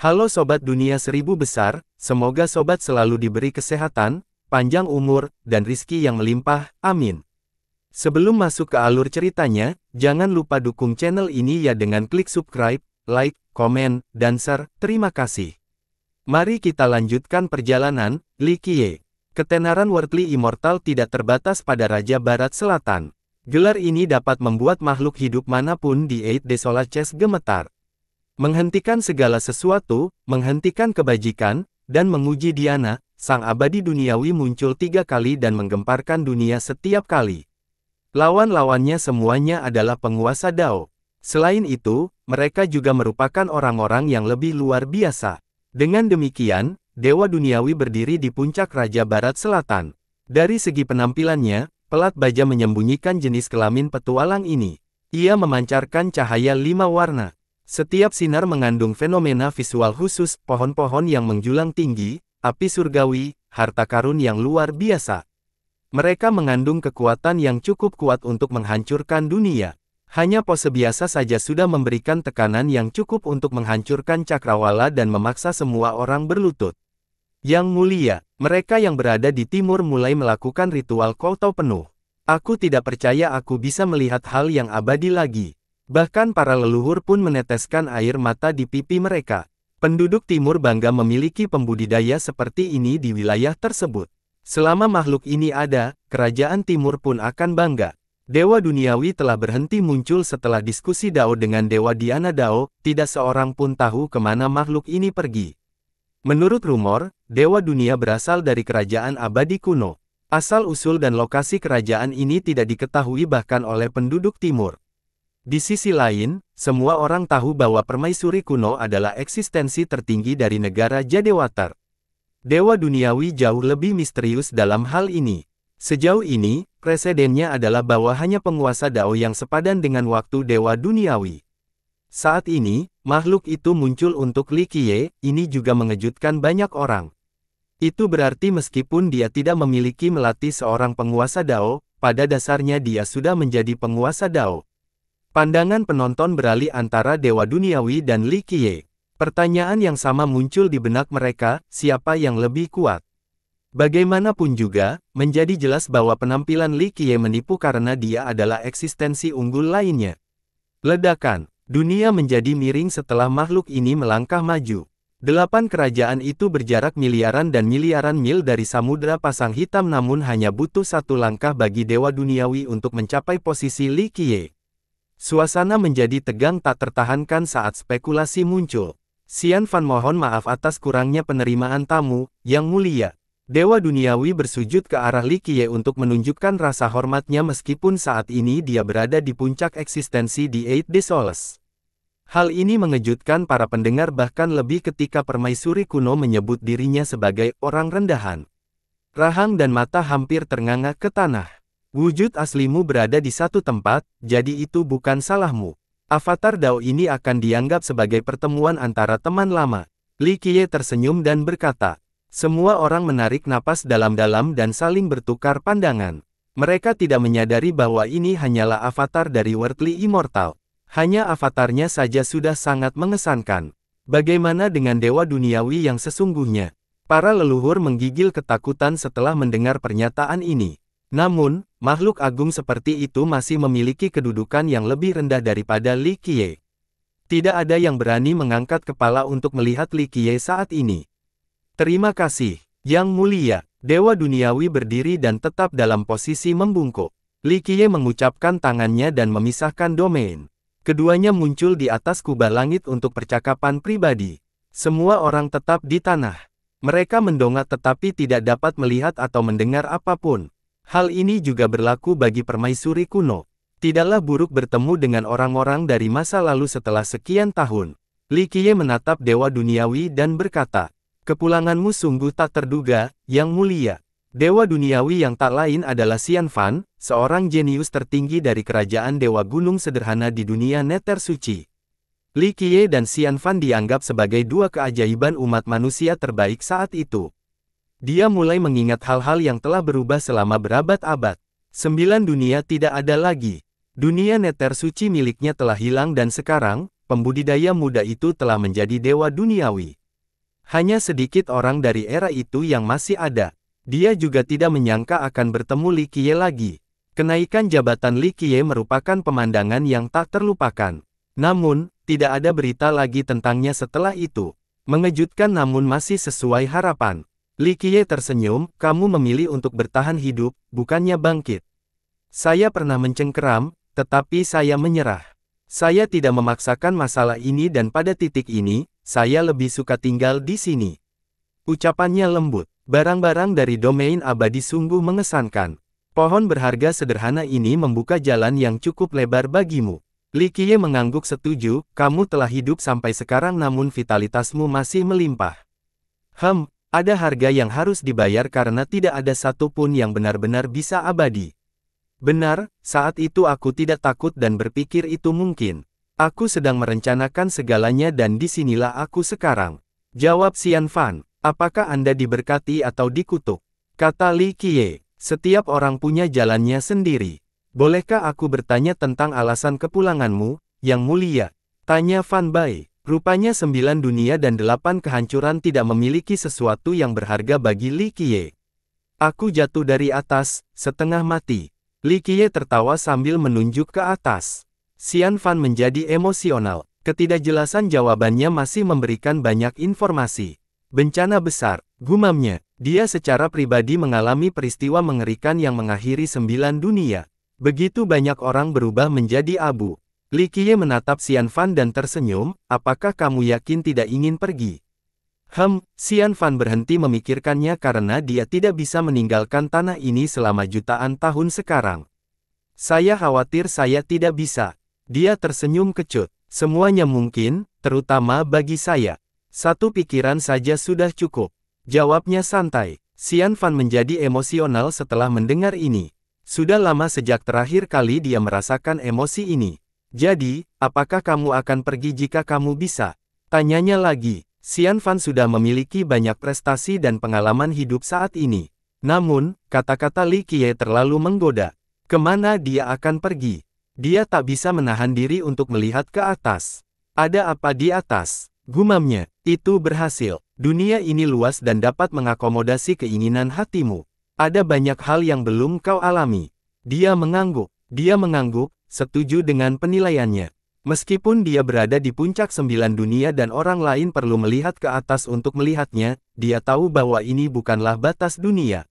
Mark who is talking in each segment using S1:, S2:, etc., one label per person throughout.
S1: Halo Sobat Dunia Seribu Besar, semoga Sobat selalu diberi kesehatan, panjang umur, dan rizki yang melimpah, amin. Sebelum masuk ke alur ceritanya, jangan lupa dukung channel ini ya dengan klik subscribe, like, komen, dan share, terima kasih. Mari kita lanjutkan perjalanan, Li Qiye. Ketenaran Worldly Immortal tidak terbatas pada Raja Barat Selatan. Gelar ini dapat membuat makhluk hidup manapun di Eight Desolate Chess gemetar. Menghentikan segala sesuatu, menghentikan kebajikan, dan menguji Diana, sang abadi duniawi muncul tiga kali dan menggemparkan dunia setiap kali. Lawan-lawannya semuanya adalah penguasa Dao. Selain itu, mereka juga merupakan orang-orang yang lebih luar biasa. Dengan demikian, Dewa Duniawi berdiri di puncak Raja Barat Selatan. Dari segi penampilannya, pelat baja menyembunyikan jenis kelamin petualang ini. Ia memancarkan cahaya lima warna. Setiap sinar mengandung fenomena visual khusus, pohon-pohon yang menjulang tinggi, api surgawi, harta karun yang luar biasa. Mereka mengandung kekuatan yang cukup kuat untuk menghancurkan dunia. Hanya pose biasa saja sudah memberikan tekanan yang cukup untuk menghancurkan cakrawala dan memaksa semua orang berlutut. Yang mulia, mereka yang berada di timur mulai melakukan ritual kotau penuh. Aku tidak percaya aku bisa melihat hal yang abadi lagi. Bahkan para leluhur pun meneteskan air mata di pipi mereka. Penduduk timur bangga memiliki pembudidaya seperti ini di wilayah tersebut. Selama makhluk ini ada, kerajaan timur pun akan bangga. Dewa duniawi telah berhenti muncul setelah diskusi Dao dengan Dewa Diana Dao, tidak seorang pun tahu kemana makhluk ini pergi. Menurut rumor, Dewa dunia berasal dari kerajaan abadi kuno. Asal-usul dan lokasi kerajaan ini tidak diketahui bahkan oleh penduduk timur. Di sisi lain, semua orang tahu bahwa permaisuri kuno adalah eksistensi tertinggi dari negara Water. Dewa duniawi jauh lebih misterius dalam hal ini. Sejauh ini, presidennya adalah bahwa hanya penguasa Dao yang sepadan dengan waktu Dewa duniawi. Saat ini, makhluk itu muncul untuk Li Qiye, ini juga mengejutkan banyak orang. Itu berarti meskipun dia tidak memiliki melatih seorang penguasa Dao, pada dasarnya dia sudah menjadi penguasa Dao. Pandangan penonton beralih antara Dewa Duniawi dan Li Qiye. Pertanyaan yang sama muncul di benak mereka, siapa yang lebih kuat? Bagaimanapun juga, menjadi jelas bahwa penampilan Li Qiye menipu karena dia adalah eksistensi unggul lainnya. Ledakan, dunia menjadi miring setelah makhluk ini melangkah maju. Delapan kerajaan itu berjarak miliaran dan miliaran mil dari samudera Pasang Hitam namun hanya butuh satu langkah bagi Dewa Duniawi untuk mencapai posisi Li Qiye. Suasana menjadi tegang tak tertahankan saat spekulasi muncul. Sian Fan mohon maaf atas kurangnya penerimaan tamu, yang mulia. Dewa Duniawi bersujud ke arah Li Qiye untuk menunjukkan rasa hormatnya meskipun saat ini dia berada di puncak eksistensi di Eight Desolus. Hal ini mengejutkan para pendengar bahkan lebih ketika permaisuri kuno menyebut dirinya sebagai orang rendahan. Rahang dan mata hampir ternganga ke tanah. Wujud aslimu berada di satu tempat, jadi itu bukan salahmu. Avatar Dao ini akan dianggap sebagai pertemuan antara teman lama. Li Qiye tersenyum dan berkata, semua orang menarik napas dalam-dalam dan saling bertukar pandangan. Mereka tidak menyadari bahwa ini hanyalah avatar dari Worldly Immortal. Hanya avatarnya saja sudah sangat mengesankan. Bagaimana dengan dewa duniawi yang sesungguhnya? Para leluhur menggigil ketakutan setelah mendengar pernyataan ini. Namun, makhluk agung seperti itu masih memiliki kedudukan yang lebih rendah daripada Li Qiye. Tidak ada yang berani mengangkat kepala untuk melihat Li Qiye saat ini. Terima kasih, Yang Mulia, Dewa Duniawi berdiri dan tetap dalam posisi membungkuk. Li Qiye mengucapkan tangannya dan memisahkan domain. Keduanya muncul di atas kubah langit untuk percakapan pribadi. Semua orang tetap di tanah. Mereka mendongak tetapi tidak dapat melihat atau mendengar apapun. Hal ini juga berlaku bagi permaisuri kuno. Tidaklah buruk bertemu dengan orang-orang dari masa lalu setelah sekian tahun. Li Qiye menatap Dewa Duniawi dan berkata, Kepulanganmu sungguh tak terduga, Yang Mulia. Dewa Duniawi yang tak lain adalah Xian Fan, seorang jenius tertinggi dari kerajaan Dewa Gunung sederhana di dunia Neter Suci. Li Qiye dan Xian Fan dianggap sebagai dua keajaiban umat manusia terbaik saat itu. Dia mulai mengingat hal-hal yang telah berubah selama berabad-abad. Sembilan dunia tidak ada lagi. Dunia neter suci miliknya telah hilang dan sekarang, pembudidaya muda itu telah menjadi dewa duniawi. Hanya sedikit orang dari era itu yang masih ada. Dia juga tidak menyangka akan bertemu Li Qiye lagi. Kenaikan jabatan Li Qiye merupakan pemandangan yang tak terlupakan. Namun, tidak ada berita lagi tentangnya setelah itu. Mengejutkan namun masih sesuai harapan. Likie tersenyum, kamu memilih untuk bertahan hidup, bukannya bangkit. Saya pernah mencengkeram, tetapi saya menyerah. Saya tidak memaksakan masalah ini dan pada titik ini, saya lebih suka tinggal di sini. Ucapannya lembut, barang-barang dari domain abadi sungguh mengesankan. Pohon berharga sederhana ini membuka jalan yang cukup lebar bagimu. Likie mengangguk setuju, kamu telah hidup sampai sekarang namun vitalitasmu masih melimpah. Hem, ada harga yang harus dibayar karena tidak ada satupun yang benar-benar bisa abadi. Benar, saat itu aku tidak takut dan berpikir itu mungkin. Aku sedang merencanakan segalanya dan disinilah aku sekarang. Jawab Sian Fan, apakah Anda diberkati atau dikutuk? Kata Li Qiye, setiap orang punya jalannya sendiri. Bolehkah aku bertanya tentang alasan kepulanganmu, yang mulia? Tanya Fan Bai, Rupanya sembilan dunia dan delapan kehancuran tidak memiliki sesuatu yang berharga bagi Li Qiye. Aku jatuh dari atas, setengah mati. Li Qiye tertawa sambil menunjuk ke atas. Xian Fan menjadi emosional. Ketidakjelasan jawabannya masih memberikan banyak informasi. Bencana besar, gumamnya, dia secara pribadi mengalami peristiwa mengerikan yang mengakhiri sembilan dunia. Begitu banyak orang berubah menjadi abu. Li Qiye menatap Xian Fan dan tersenyum, apakah kamu yakin tidak ingin pergi? Hem, Xian Fan berhenti memikirkannya karena dia tidak bisa meninggalkan tanah ini selama jutaan tahun sekarang. Saya khawatir saya tidak bisa. Dia tersenyum kecut. Semuanya mungkin, terutama bagi saya. Satu pikiran saja sudah cukup. Jawabnya santai. Xian Fan menjadi emosional setelah mendengar ini. Sudah lama sejak terakhir kali dia merasakan emosi ini. Jadi, apakah kamu akan pergi jika kamu bisa? Tanyanya lagi, Xian Fan sudah memiliki banyak prestasi dan pengalaman hidup saat ini. Namun, kata-kata Li Qiye terlalu menggoda. Kemana dia akan pergi? Dia tak bisa menahan diri untuk melihat ke atas. Ada apa di atas? Gumamnya, itu berhasil. Dunia ini luas dan dapat mengakomodasi keinginan hatimu. Ada banyak hal yang belum kau alami. Dia mengangguk. Dia mengangguk, setuju dengan penilaiannya. Meskipun dia berada di puncak sembilan dunia dan orang lain perlu melihat ke atas untuk melihatnya, dia tahu bahwa ini bukanlah batas dunia.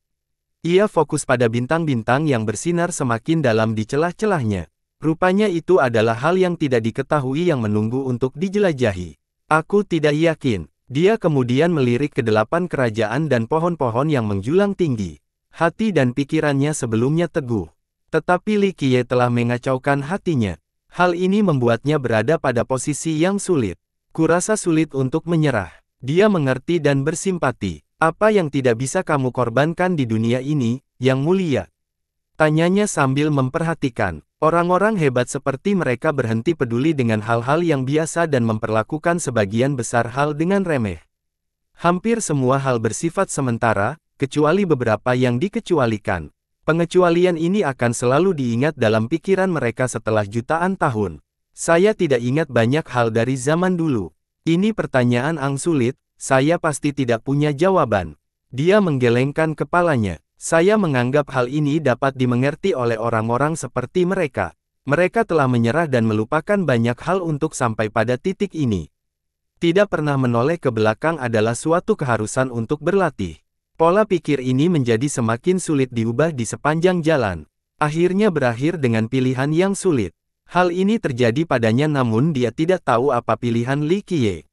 S1: Ia fokus pada bintang-bintang yang bersinar semakin dalam di celah-celahnya. Rupanya itu adalah hal yang tidak diketahui yang menunggu untuk dijelajahi. Aku tidak yakin. Dia kemudian melirik ke delapan kerajaan dan pohon-pohon yang menjulang tinggi. Hati dan pikirannya sebelumnya teguh. Tetapi Li Qiye telah mengacaukan hatinya. Hal ini membuatnya berada pada posisi yang sulit. Kurasa sulit untuk menyerah. Dia mengerti dan bersimpati. Apa yang tidak bisa kamu korbankan di dunia ini, yang mulia? Tanyanya sambil memperhatikan. Orang-orang hebat seperti mereka berhenti peduli dengan hal-hal yang biasa dan memperlakukan sebagian besar hal dengan remeh. Hampir semua hal bersifat sementara, kecuali beberapa yang dikecualikan. Pengecualian ini akan selalu diingat dalam pikiran mereka setelah jutaan tahun. Saya tidak ingat banyak hal dari zaman dulu. Ini pertanyaan ang sulit, saya pasti tidak punya jawaban. Dia menggelengkan kepalanya. Saya menganggap hal ini dapat dimengerti oleh orang-orang seperti mereka. Mereka telah menyerah dan melupakan banyak hal untuk sampai pada titik ini. Tidak pernah menoleh ke belakang adalah suatu keharusan untuk berlatih. Pola pikir ini menjadi semakin sulit diubah di sepanjang jalan. Akhirnya berakhir dengan pilihan yang sulit. Hal ini terjadi padanya namun dia tidak tahu apa pilihan Li Qiye.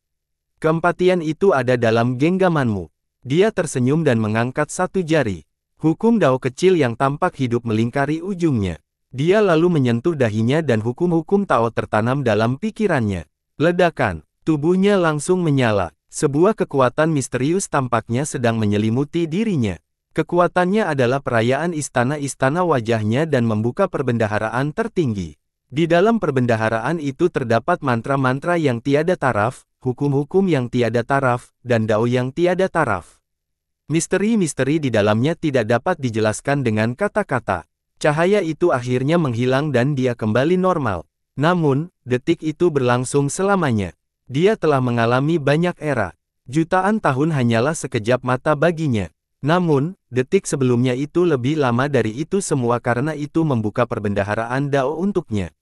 S1: Kempatian itu ada dalam genggamanmu. Dia tersenyum dan mengangkat satu jari. Hukum dao kecil yang tampak hidup melingkari ujungnya. Dia lalu menyentuh dahinya dan hukum-hukum Tao tertanam dalam pikirannya. Ledakan, tubuhnya langsung menyala. Sebuah kekuatan misterius tampaknya sedang menyelimuti dirinya. Kekuatannya adalah perayaan istana-istana wajahnya dan membuka perbendaharaan tertinggi. Di dalam perbendaharaan itu terdapat mantra-mantra yang tiada taraf, hukum-hukum yang tiada taraf, dan dao yang tiada taraf. Misteri-misteri di dalamnya tidak dapat dijelaskan dengan kata-kata. Cahaya itu akhirnya menghilang dan dia kembali normal. Namun, detik itu berlangsung selamanya. Dia telah mengalami banyak era. Jutaan tahun hanyalah sekejap mata baginya. Namun, detik sebelumnya itu lebih lama dari itu semua karena itu membuka perbendaharaan Dao untuknya.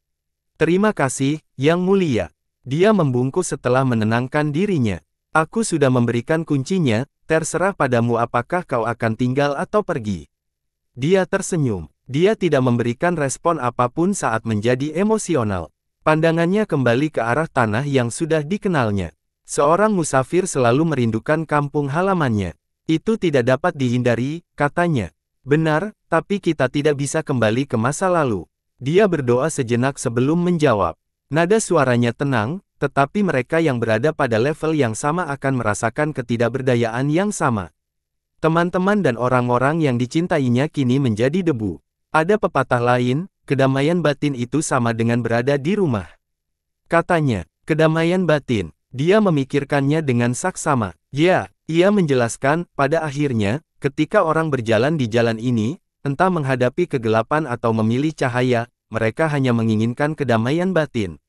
S1: Terima kasih, Yang Mulia. Dia membungkus setelah menenangkan dirinya. Aku sudah memberikan kuncinya, terserah padamu apakah kau akan tinggal atau pergi. Dia tersenyum. Dia tidak memberikan respon apapun saat menjadi emosional. Pandangannya kembali ke arah tanah yang sudah dikenalnya. Seorang musafir selalu merindukan kampung halamannya. Itu tidak dapat dihindari, katanya. Benar, tapi kita tidak bisa kembali ke masa lalu. Dia berdoa sejenak sebelum menjawab. Nada suaranya tenang, tetapi mereka yang berada pada level yang sama akan merasakan ketidakberdayaan yang sama. Teman-teman dan orang-orang yang dicintainya kini menjadi debu. Ada pepatah lain, kedamaian batin itu sama dengan berada di rumah. Katanya, kedamaian batin, dia memikirkannya dengan saksama. Ya, ia menjelaskan, pada akhirnya, ketika orang berjalan di jalan ini, entah menghadapi kegelapan atau memilih cahaya, mereka hanya menginginkan kedamaian batin.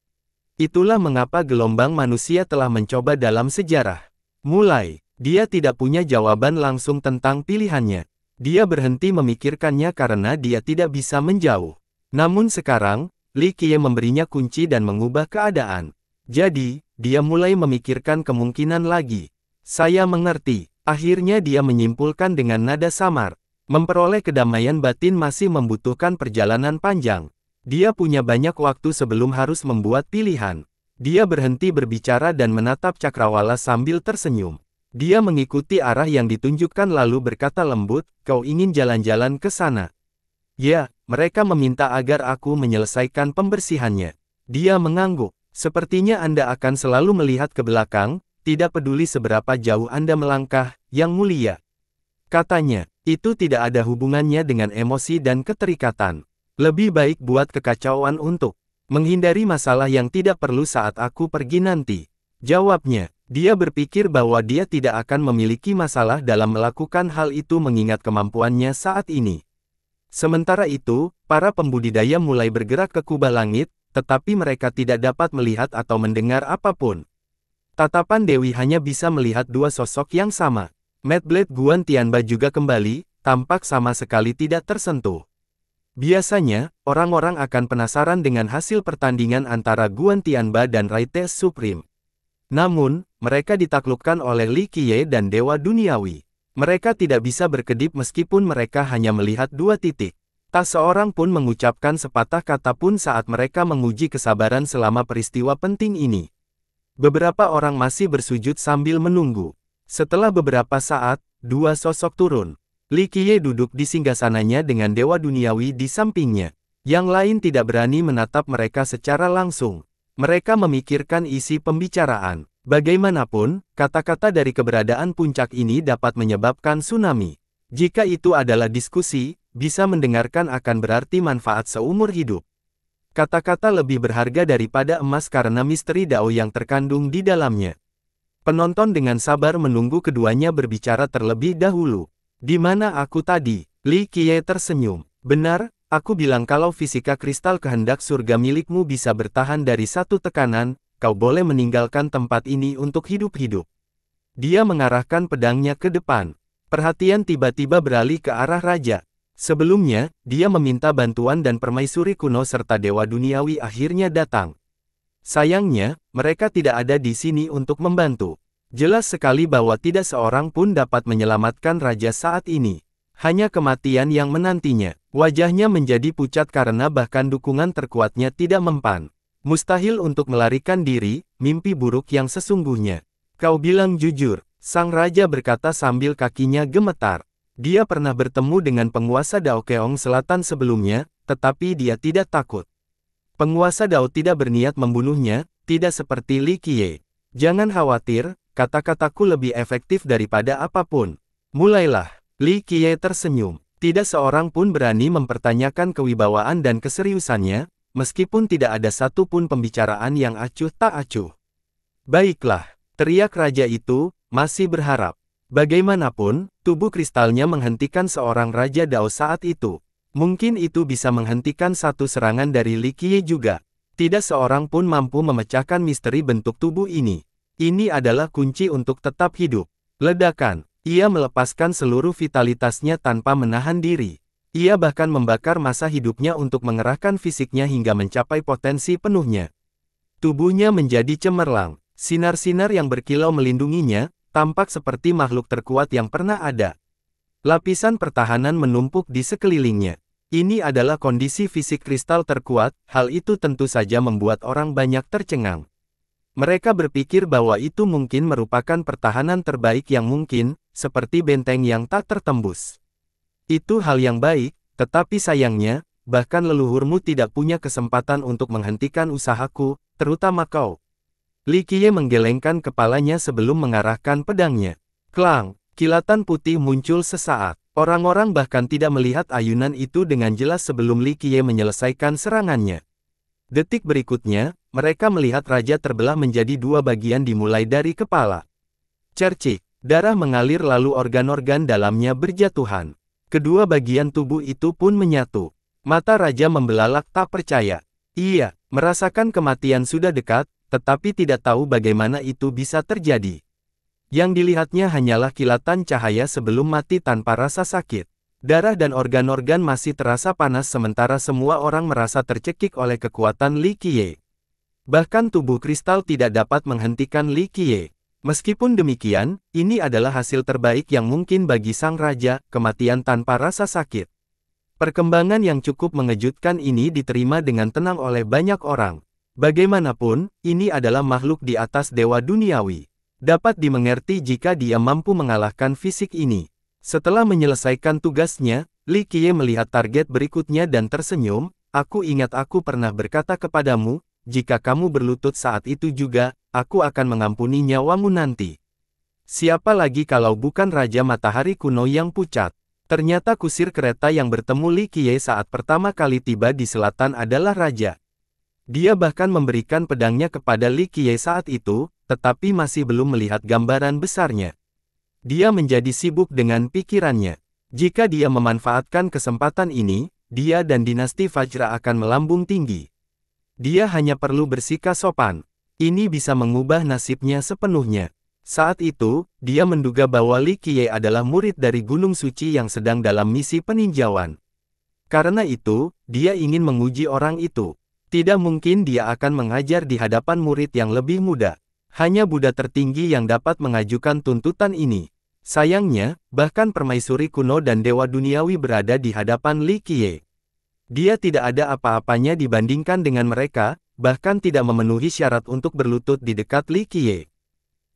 S1: Itulah mengapa gelombang manusia telah mencoba dalam sejarah. Mulai, dia tidak punya jawaban langsung tentang pilihannya. Dia berhenti memikirkannya karena dia tidak bisa menjauh. Namun sekarang, Li Qiye memberinya kunci dan mengubah keadaan. Jadi, dia mulai memikirkan kemungkinan lagi. Saya mengerti. Akhirnya dia menyimpulkan dengan nada samar. Memperoleh kedamaian batin masih membutuhkan perjalanan panjang. Dia punya banyak waktu sebelum harus membuat pilihan. Dia berhenti berbicara dan menatap cakrawala sambil tersenyum. Dia mengikuti arah yang ditunjukkan lalu berkata lembut, kau ingin jalan-jalan ke sana. Ya, mereka meminta agar aku menyelesaikan pembersihannya. Dia mengangguk. Sepertinya Anda akan selalu melihat ke belakang, tidak peduli seberapa jauh Anda melangkah, yang mulia. Katanya, itu tidak ada hubungannya dengan emosi dan keterikatan. Lebih baik buat kekacauan untuk menghindari masalah yang tidak perlu saat aku pergi nanti. Jawabnya, dia berpikir bahwa dia tidak akan memiliki masalah dalam melakukan hal itu mengingat kemampuannya saat ini. Sementara itu, para pembudidaya mulai bergerak ke kubah langit, tetapi mereka tidak dapat melihat atau mendengar apapun. Tatapan Dewi hanya bisa melihat dua sosok yang sama. Blade Guan Tianba juga kembali, tampak sama sekali tidak tersentuh. Biasanya, orang-orang akan penasaran dengan hasil pertandingan antara Guan Tianba dan Raites Supreme. Namun, mereka ditaklukkan oleh Li Qiye dan Dewa Duniawi. Mereka tidak bisa berkedip meskipun mereka hanya melihat dua titik. Tak seorang pun mengucapkan sepatah kata pun saat mereka menguji kesabaran selama peristiwa penting ini. Beberapa orang masih bersujud sambil menunggu. Setelah beberapa saat, dua sosok turun. Li Qiye duduk di singgasananya dengan dewa duniawi di sampingnya. Yang lain tidak berani menatap mereka secara langsung. Mereka memikirkan isi pembicaraan. Bagaimanapun, kata-kata dari keberadaan puncak ini dapat menyebabkan tsunami. Jika itu adalah diskusi, bisa mendengarkan akan berarti manfaat seumur hidup. Kata-kata lebih berharga daripada emas karena misteri dao yang terkandung di dalamnya. Penonton dengan sabar menunggu keduanya berbicara terlebih dahulu. Di mana aku tadi? Li Qiye tersenyum. Benar, aku bilang kalau fisika kristal kehendak surga milikmu bisa bertahan dari satu tekanan, kau boleh meninggalkan tempat ini untuk hidup-hidup. Dia mengarahkan pedangnya ke depan. Perhatian tiba-tiba beralih ke arah raja. Sebelumnya, dia meminta bantuan dan permaisuri kuno serta dewa duniawi akhirnya datang. Sayangnya, mereka tidak ada di sini untuk membantu. Jelas sekali bahwa tidak seorang pun dapat menyelamatkan raja saat ini. Hanya kematian yang menantinya. Wajahnya menjadi pucat karena bahkan dukungan terkuatnya tidak mempan. Mustahil untuk melarikan diri, mimpi buruk yang sesungguhnya. Kau bilang jujur, sang raja berkata sambil kakinya gemetar. Dia pernah bertemu dengan penguasa Dao Keong Selatan sebelumnya, tetapi dia tidak takut. Penguasa Dao tidak berniat membunuhnya, tidak seperti Li Qiye. Jangan khawatir, kata-kataku lebih efektif daripada apapun. Mulailah, Li Qiye tersenyum. Tidak seorang pun berani mempertanyakan kewibawaan dan keseriusannya, meskipun tidak ada satupun pembicaraan yang acuh tak acuh. Baiklah, teriak raja itu, masih berharap. Bagaimanapun, tubuh kristalnya menghentikan seorang Raja Dao saat itu. Mungkin itu bisa menghentikan satu serangan dari Li Qiye juga. Tidak seorang pun mampu memecahkan misteri bentuk tubuh ini. Ini adalah kunci untuk tetap hidup. Ledakan, ia melepaskan seluruh vitalitasnya tanpa menahan diri. Ia bahkan membakar masa hidupnya untuk mengerahkan fisiknya hingga mencapai potensi penuhnya. Tubuhnya menjadi cemerlang. Sinar-sinar yang berkilau melindunginya, tampak seperti makhluk terkuat yang pernah ada. Lapisan pertahanan menumpuk di sekelilingnya. Ini adalah kondisi fisik kristal terkuat, hal itu tentu saja membuat orang banyak tercengang. Mereka berpikir bahwa itu mungkin merupakan pertahanan terbaik yang mungkin, seperti benteng yang tak tertembus. Itu hal yang baik, tetapi sayangnya, bahkan leluhurmu tidak punya kesempatan untuk menghentikan usahaku, terutama kau. Li Qiye menggelengkan kepalanya sebelum mengarahkan pedangnya. Klang, kilatan putih muncul sesaat. Orang-orang bahkan tidak melihat ayunan itu dengan jelas sebelum Li Qiye menyelesaikan serangannya. Detik berikutnya, mereka melihat raja terbelah menjadi dua bagian dimulai dari kepala. Cercik, darah mengalir lalu organ-organ dalamnya berjatuhan. Kedua bagian tubuh itu pun menyatu. Mata raja membelalak tak percaya. Ia merasakan kematian sudah dekat, tetapi tidak tahu bagaimana itu bisa terjadi. Yang dilihatnya hanyalah kilatan cahaya sebelum mati tanpa rasa sakit. Darah dan organ-organ masih terasa panas sementara semua orang merasa tercekik oleh kekuatan Li Qiye. Bahkan tubuh kristal tidak dapat menghentikan Li Qiye. Meskipun demikian, ini adalah hasil terbaik yang mungkin bagi sang raja, kematian tanpa rasa sakit. Perkembangan yang cukup mengejutkan ini diterima dengan tenang oleh banyak orang. Bagaimanapun, ini adalah makhluk di atas dewa duniawi. Dapat dimengerti jika dia mampu mengalahkan fisik ini. Setelah menyelesaikan tugasnya, Li Qiye melihat target berikutnya dan tersenyum, aku ingat aku pernah berkata kepadamu, jika kamu berlutut saat itu juga, aku akan mengampuni nyawamu nanti. Siapa lagi kalau bukan Raja Matahari kuno yang pucat? Ternyata kusir kereta yang bertemu Li Qiye saat pertama kali tiba di selatan adalah Raja. Dia bahkan memberikan pedangnya kepada Li Qiye saat itu, tetapi masih belum melihat gambaran besarnya. Dia menjadi sibuk dengan pikirannya. Jika dia memanfaatkan kesempatan ini, dia dan dinasti Fajra akan melambung tinggi. Dia hanya perlu bersikap sopan. Ini bisa mengubah nasibnya sepenuhnya. Saat itu, dia menduga bahwa Li Qiye adalah murid dari Gunung Suci yang sedang dalam misi peninjauan. Karena itu, dia ingin menguji orang itu. Tidak mungkin dia akan mengajar di hadapan murid yang lebih muda. Hanya Buddha tertinggi yang dapat mengajukan tuntutan ini. Sayangnya, bahkan permaisuri kuno dan dewa duniawi berada di hadapan Li Qiye. Dia tidak ada apa-apanya dibandingkan dengan mereka, bahkan tidak memenuhi syarat untuk berlutut di dekat Li Qiye.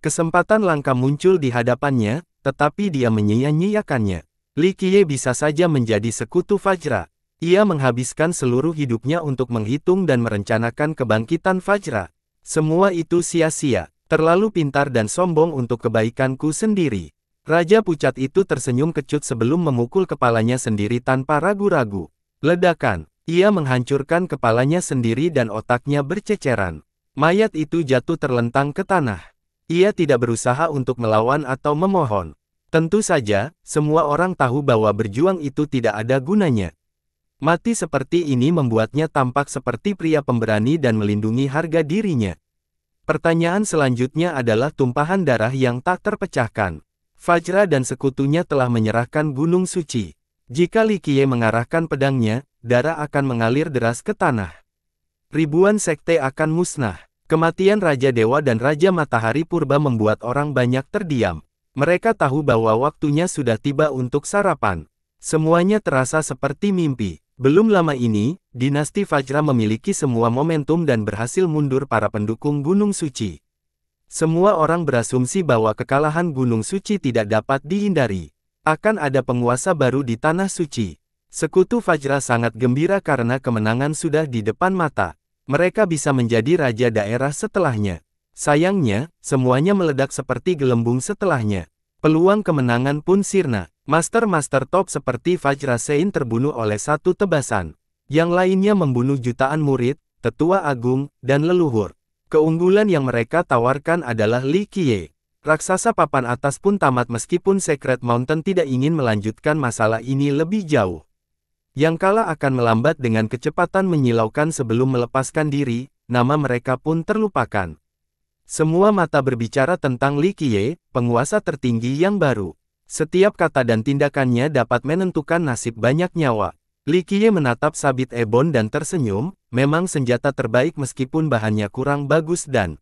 S1: Kesempatan langka muncul di hadapannya, tetapi dia menyia-nyiakannya. Li Qiye bisa saja menjadi sekutu Fajra. Ia menghabiskan seluruh hidupnya untuk menghitung dan merencanakan kebangkitan Fajra. Semua itu sia-sia, terlalu pintar dan sombong untuk kebaikanku sendiri. Raja pucat itu tersenyum kecut sebelum memukul kepalanya sendiri tanpa ragu-ragu. Ledakan, ia menghancurkan kepalanya sendiri dan otaknya berceceran. Mayat itu jatuh terlentang ke tanah. Ia tidak berusaha untuk melawan atau memohon. Tentu saja, semua orang tahu bahwa berjuang itu tidak ada gunanya. Mati seperti ini membuatnya tampak seperti pria pemberani dan melindungi harga dirinya. Pertanyaan selanjutnya adalah tumpahan darah yang tak terpecahkan. Fajra dan sekutunya telah menyerahkan Gunung Suci. Jika Li Qiye mengarahkan pedangnya, darah akan mengalir deras ke tanah. Ribuan sekte akan musnah. Kematian Raja Dewa dan Raja Matahari Purba membuat orang banyak terdiam. Mereka tahu bahwa waktunya sudah tiba untuk sarapan. Semuanya terasa seperti mimpi. Belum lama ini, dinasti Fajra memiliki semua momentum dan berhasil mundur para pendukung Gunung Suci. Semua orang berasumsi bahwa kekalahan Gunung Suci tidak dapat dihindari. Akan ada penguasa baru di Tanah Suci. Sekutu Fajra sangat gembira karena kemenangan sudah di depan mata. Mereka bisa menjadi raja daerah setelahnya. Sayangnya, semuanya meledak seperti gelembung setelahnya. Peluang kemenangan pun sirna. Master-master top seperti Fajra Sein terbunuh oleh satu tebasan. Yang lainnya membunuh jutaan murid, tetua agung, dan leluhur. Keunggulan yang mereka tawarkan adalah Li Qiye. Raksasa papan atas pun tamat meskipun Secret Mountain tidak ingin melanjutkan masalah ini lebih jauh. Yang kalah akan melambat dengan kecepatan menyilaukan sebelum melepaskan diri, nama mereka pun terlupakan. Semua mata berbicara tentang Li Qiye, penguasa tertinggi yang baru. Setiap kata dan tindakannya dapat menentukan nasib banyak nyawa. Li Qiye menatap sabit Ebon dan tersenyum, memang senjata terbaik meskipun bahannya kurang bagus dan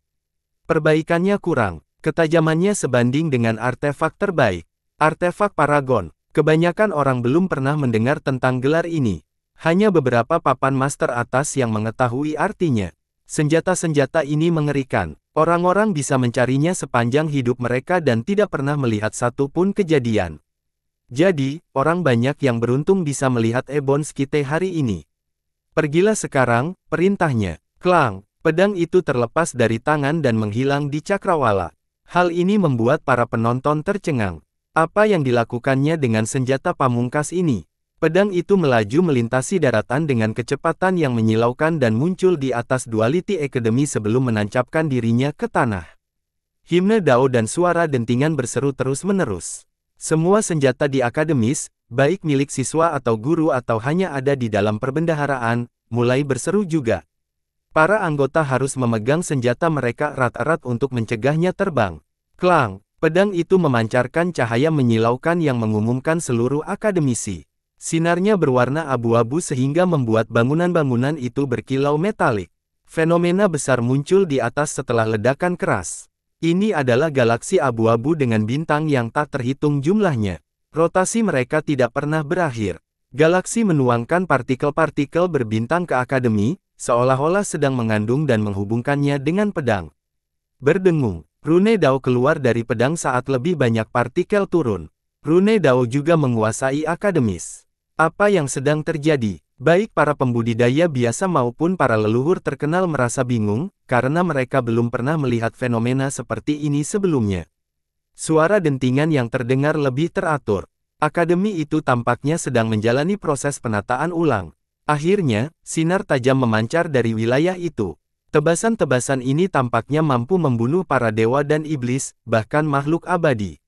S1: perbaikannya kurang. Ketajamannya sebanding dengan artefak terbaik, artefak Paragon. Kebanyakan orang belum pernah mendengar tentang gelar ini. Hanya beberapa papan master atas yang mengetahui artinya. Senjata-senjata ini mengerikan. Orang-orang bisa mencarinya sepanjang hidup mereka dan tidak pernah melihat satu pun kejadian. Jadi, orang banyak yang beruntung bisa melihat Ebon Skite hari ini. Pergilah sekarang, perintahnya. Klang, pedang itu terlepas dari tangan dan menghilang di cakrawala. Hal ini membuat para penonton tercengang. Apa yang dilakukannya dengan senjata pamungkas ini? Pedang itu melaju melintasi daratan dengan kecepatan yang menyilaukan dan muncul di atas duality academy sebelum menancapkan dirinya ke tanah. Himne Dao dan suara dentingan berseru terus-menerus. Semua senjata di akademis, baik milik siswa atau guru atau hanya ada di dalam perbendaharaan, mulai berseru juga. Para anggota harus memegang senjata mereka erat-erat untuk mencegahnya terbang. Klang, pedang itu memancarkan cahaya menyilaukan yang mengumumkan seluruh akademisi. Sinarnya berwarna abu-abu sehingga membuat bangunan-bangunan itu berkilau metalik. Fenomena besar muncul di atas setelah ledakan keras. Ini adalah galaksi abu-abu dengan bintang yang tak terhitung jumlahnya. Rotasi mereka tidak pernah berakhir. Galaksi menuangkan partikel-partikel berbintang ke akademi, seolah-olah sedang mengandung dan menghubungkannya dengan pedang. Berdengung, Rune Dao keluar dari pedang saat lebih banyak partikel turun. Rune Dao juga menguasai akademis. Apa yang sedang terjadi? Baik para pembudidaya biasa maupun para leluhur terkenal merasa bingung, karena mereka belum pernah melihat fenomena seperti ini sebelumnya. Suara dentingan yang terdengar lebih teratur. Akademi itu tampaknya sedang menjalani proses penataan ulang. Akhirnya, sinar tajam memancar dari wilayah itu. Tebasan-tebasan ini tampaknya mampu membunuh para dewa dan iblis, bahkan makhluk abadi.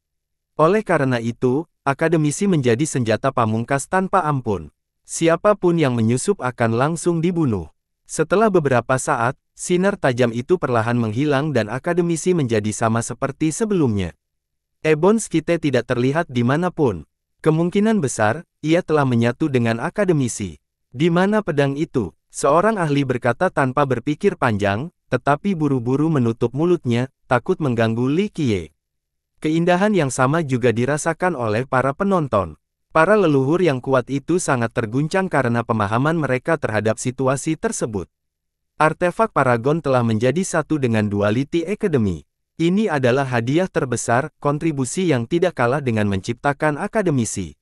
S1: Oleh karena itu, akademisi menjadi senjata pamungkas tanpa ampun. Siapapun yang menyusup akan langsung dibunuh. Setelah beberapa saat, sinar tajam itu perlahan menghilang dan akademisi menjadi sama seperti sebelumnya. Ebon Skite tidak terlihat di dimanapun. Kemungkinan besar, ia telah menyatu dengan akademisi. Di mana pedang itu? Seorang ahli berkata tanpa berpikir panjang, tetapi buru-buru menutup mulutnya, takut mengganggu Li Qiye. Keindahan yang sama juga dirasakan oleh para penonton. Para leluhur yang kuat itu sangat terguncang karena pemahaman mereka terhadap situasi tersebut. Artefak Paragon telah menjadi satu dengan Duality Academy. Ini adalah hadiah terbesar, kontribusi yang tidak kalah dengan menciptakan akademisi.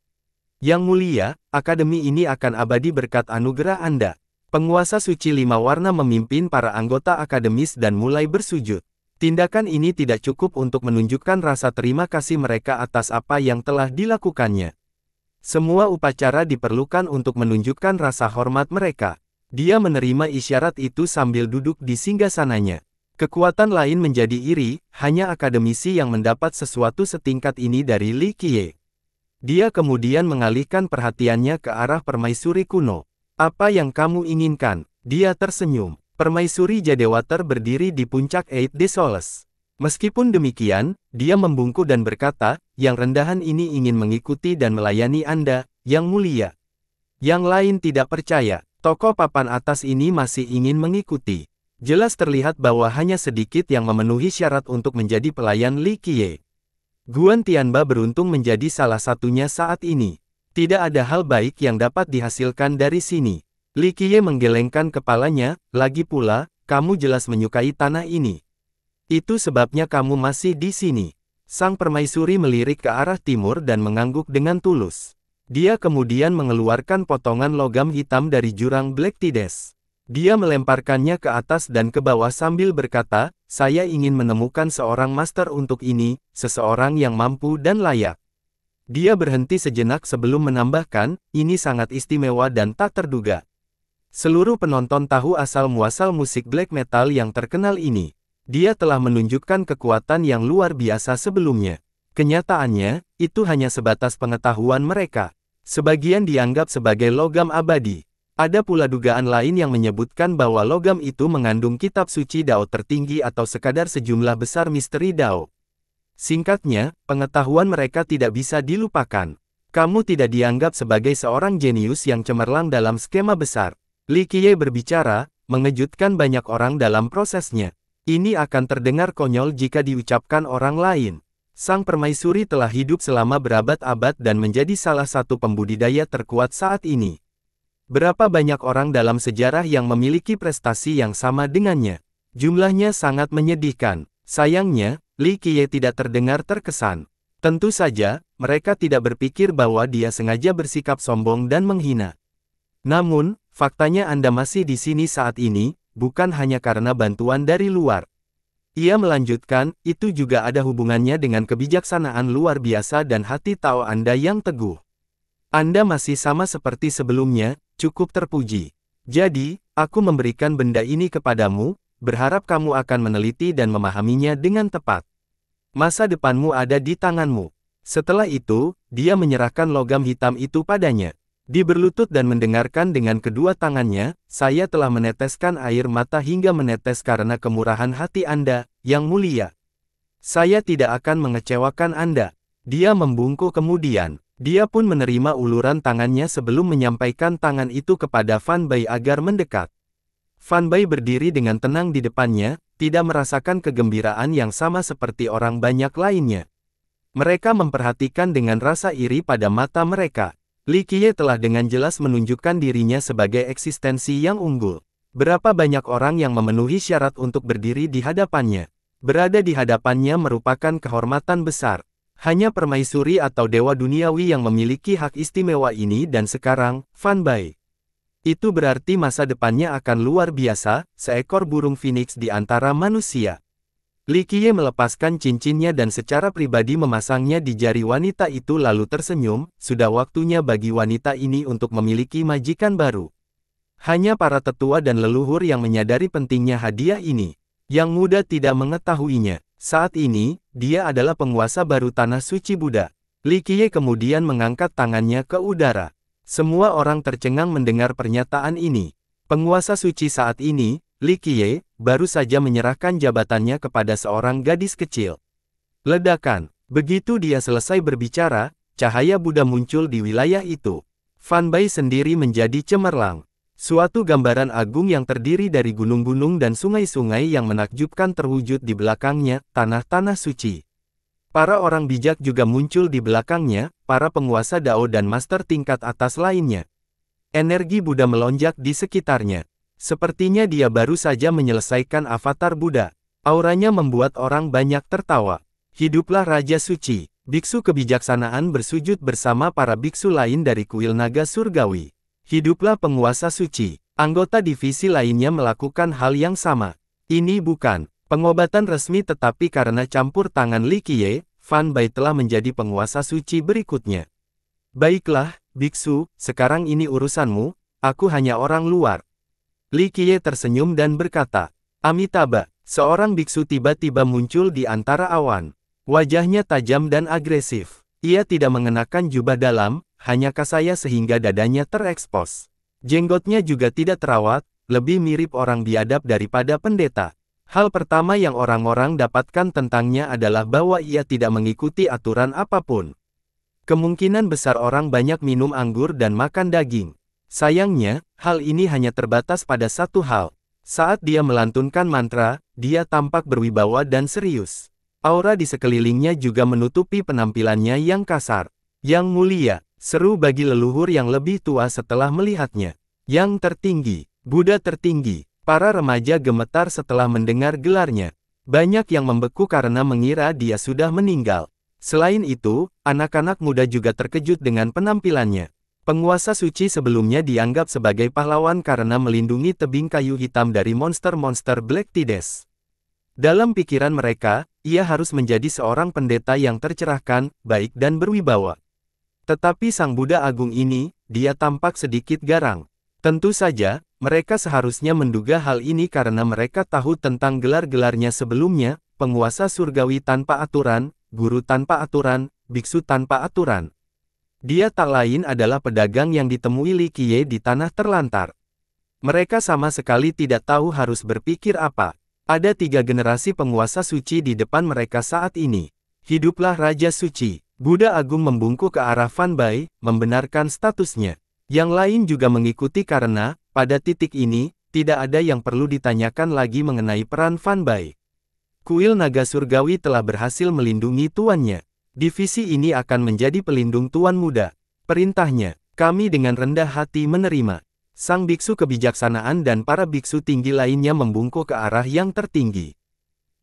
S1: Yang mulia, akademi ini akan abadi berkat anugerah Anda. Penguasa suci lima warna memimpin para anggota akademis dan mulai bersujud. Tindakan ini tidak cukup untuk menunjukkan rasa terima kasih mereka atas apa yang telah dilakukannya. Semua upacara diperlukan untuk menunjukkan rasa hormat mereka. Dia menerima isyarat itu sambil duduk di singgasananya. Kekuatan lain menjadi iri, hanya akademisi yang mendapat sesuatu setingkat ini dari Li Qiye. Dia kemudian mengalihkan perhatiannya ke arah permaisuri kuno. Apa yang kamu inginkan? Dia tersenyum. Permaisuri Jadewater berdiri di puncak Eid Desoles. Meskipun demikian, dia membungkuk dan berkata, yang rendahan ini ingin mengikuti dan melayani Anda, yang mulia. Yang lain tidak percaya, tokoh papan atas ini masih ingin mengikuti. Jelas terlihat bahwa hanya sedikit yang memenuhi syarat untuk menjadi pelayan Li Qiye. Guan Tianba beruntung menjadi salah satunya saat ini. Tidak ada hal baik yang dapat dihasilkan dari sini. Li Qiye menggelengkan kepalanya, lagi pula, kamu jelas menyukai tanah ini. Itu sebabnya kamu masih di sini. Sang permaisuri melirik ke arah timur dan mengangguk dengan tulus. Dia kemudian mengeluarkan potongan logam hitam dari jurang Black Tides. Dia melemparkannya ke atas dan ke bawah sambil berkata, saya ingin menemukan seorang master untuk ini, seseorang yang mampu dan layak. Dia berhenti sejenak sebelum menambahkan, ini sangat istimewa dan tak terduga. Seluruh penonton tahu asal-muasal musik black metal yang terkenal ini. Dia telah menunjukkan kekuatan yang luar biasa sebelumnya. Kenyataannya, itu hanya sebatas pengetahuan mereka. Sebagian dianggap sebagai logam abadi. Ada pula dugaan lain yang menyebutkan bahwa logam itu mengandung kitab suci Dao tertinggi atau sekadar sejumlah besar misteri Dao. Singkatnya, pengetahuan mereka tidak bisa dilupakan. Kamu tidak dianggap sebagai seorang jenius yang cemerlang dalam skema besar. Li Qiye berbicara, mengejutkan banyak orang dalam prosesnya. Ini akan terdengar konyol jika diucapkan orang lain. Sang permaisuri telah hidup selama berabad-abad dan menjadi salah satu pembudidaya terkuat saat ini. Berapa banyak orang dalam sejarah yang memiliki prestasi yang sama dengannya? Jumlahnya sangat menyedihkan. Sayangnya, Li Qiye tidak terdengar terkesan. Tentu saja, mereka tidak berpikir bahwa dia sengaja bersikap sombong dan menghina. Namun, faktanya Anda masih di sini saat ini, bukan hanya karena bantuan dari luar. Ia melanjutkan, itu juga ada hubungannya dengan kebijaksanaan luar biasa dan hati tahu Anda yang teguh. Anda masih sama seperti sebelumnya, cukup terpuji. Jadi, aku memberikan benda ini kepadamu, berharap kamu akan meneliti dan memahaminya dengan tepat. Masa depanmu ada di tanganmu. Setelah itu, dia menyerahkan logam hitam itu padanya. Diberlutut dan mendengarkan dengan kedua tangannya, saya telah meneteskan air mata hingga menetes karena kemurahan hati Anda, yang mulia. Saya tidak akan mengecewakan Anda. Dia membungkuk kemudian. Dia pun menerima uluran tangannya sebelum menyampaikan tangan itu kepada Fan Bai agar mendekat. Fan Bai berdiri dengan tenang di depannya, tidak merasakan kegembiraan yang sama seperti orang banyak lainnya. Mereka memperhatikan dengan rasa iri pada mata mereka. Li Qiye telah dengan jelas menunjukkan dirinya sebagai eksistensi yang unggul. Berapa banyak orang yang memenuhi syarat untuk berdiri di hadapannya. Berada di hadapannya merupakan kehormatan besar. Hanya permaisuri atau dewa duniawi yang memiliki hak istimewa ini dan sekarang, Fan Bai. Itu berarti masa depannya akan luar biasa, seekor burung phoenix di antara manusia. Li Likie melepaskan cincinnya dan secara pribadi memasangnya di jari wanita itu lalu tersenyum, sudah waktunya bagi wanita ini untuk memiliki majikan baru. Hanya para tetua dan leluhur yang menyadari pentingnya hadiah ini. Yang muda tidak mengetahuinya. Saat ini, dia adalah penguasa baru Tanah Suci Buddha. Li Qiye kemudian mengangkat tangannya ke udara. Semua orang tercengang mendengar pernyataan ini. Penguasa suci saat ini, Li Qiye, baru saja menyerahkan jabatannya kepada seorang gadis kecil. Ledakan. Begitu dia selesai berbicara, cahaya Buddha muncul di wilayah itu. Fan Bai sendiri menjadi cemerlang. Suatu gambaran agung yang terdiri dari gunung-gunung dan sungai-sungai yang menakjubkan terwujud di belakangnya, tanah-tanah suci. Para orang bijak juga muncul di belakangnya, para penguasa dao dan master tingkat atas lainnya. Energi Buddha melonjak di sekitarnya. Sepertinya dia baru saja menyelesaikan avatar Buddha. Auranya membuat orang banyak tertawa. Hiduplah Raja Suci. Biksu kebijaksanaan bersujud bersama para biksu lain dari kuil naga surgawi. Hiduplah penguasa suci. Anggota divisi lainnya melakukan hal yang sama. Ini bukan pengobatan resmi tetapi karena campur tangan Li Qiye, Fan Bai telah menjadi penguasa suci berikutnya. Baiklah, Biksu, sekarang ini urusanmu, aku hanya orang luar. Li Qiye tersenyum dan berkata, Amitabha, seorang biksu tiba-tiba muncul di antara awan. Wajahnya tajam dan agresif. Ia tidak mengenakan jubah dalam, hanya kasaya sehingga dadanya terekspos. Jenggotnya juga tidak terawat, lebih mirip orang biadab daripada pendeta. Hal pertama yang orang-orang dapatkan tentangnya adalah bahwa ia tidak mengikuti aturan apapun. Kemungkinan besar orang banyak minum anggur dan makan daging. Sayangnya, hal ini hanya terbatas pada satu hal. Saat dia melantunkan mantra, dia tampak berwibawa dan serius. Aura di sekelilingnya juga menutupi penampilannya yang kasar. Yang mulia, Seru bagi leluhur yang lebih tua setelah melihatnya. Yang tertinggi, Buddha tertinggi, para remaja gemetar setelah mendengar gelarnya. Banyak yang membeku karena mengira dia sudah meninggal. Selain itu, anak-anak muda juga terkejut dengan penampilannya. Penguasa suci sebelumnya dianggap sebagai pahlawan karena melindungi tebing kayu hitam dari monster-monster Black Tides. Dalam pikiran mereka, ia harus menjadi seorang pendeta yang tercerahkan, baik dan berwibawa. Tetapi sang Buddha Agung ini, dia tampak sedikit garang. Tentu saja, mereka seharusnya menduga hal ini karena mereka tahu tentang gelar-gelarnya sebelumnya, penguasa surgawi tanpa aturan, guru tanpa aturan, biksu tanpa aturan. Dia tak lain adalah pedagang yang ditemui Li Qiye di tanah terlantar. Mereka sama sekali tidak tahu harus berpikir apa. Ada tiga generasi penguasa suci di depan mereka saat ini. Hiduplah Raja Suci. Buddha Agung membungkuk ke arah Fan Bai, membenarkan statusnya. Yang lain juga mengikuti karena, pada titik ini, tidak ada yang perlu ditanyakan lagi mengenai peran Fan Bai. Kuil naga surgawi telah berhasil melindungi tuannya. Divisi ini akan menjadi pelindung tuan muda. Perintahnya, kami dengan rendah hati menerima. Sang biksu kebijaksanaan dan para biksu tinggi lainnya membungkuk ke arah yang tertinggi.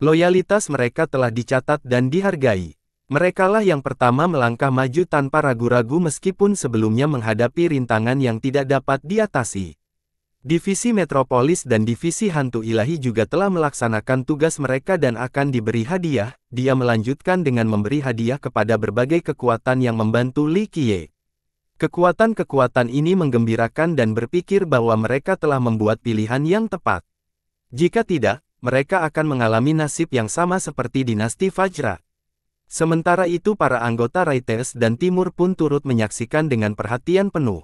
S1: Loyalitas mereka telah dicatat dan dihargai. Merekalah yang pertama melangkah maju tanpa ragu-ragu meskipun sebelumnya menghadapi rintangan yang tidak dapat diatasi. Divisi Metropolis dan Divisi Hantu Ilahi juga telah melaksanakan tugas mereka dan akan diberi hadiah, dia melanjutkan dengan memberi hadiah kepada berbagai kekuatan yang membantu Li Qiye. Kekuatan-kekuatan ini menggembirakan dan berpikir bahwa mereka telah membuat pilihan yang tepat. Jika tidak, mereka akan mengalami nasib yang sama seperti dinasti Fajra. Sementara itu para anggota Raites dan Timur pun turut menyaksikan dengan perhatian penuh.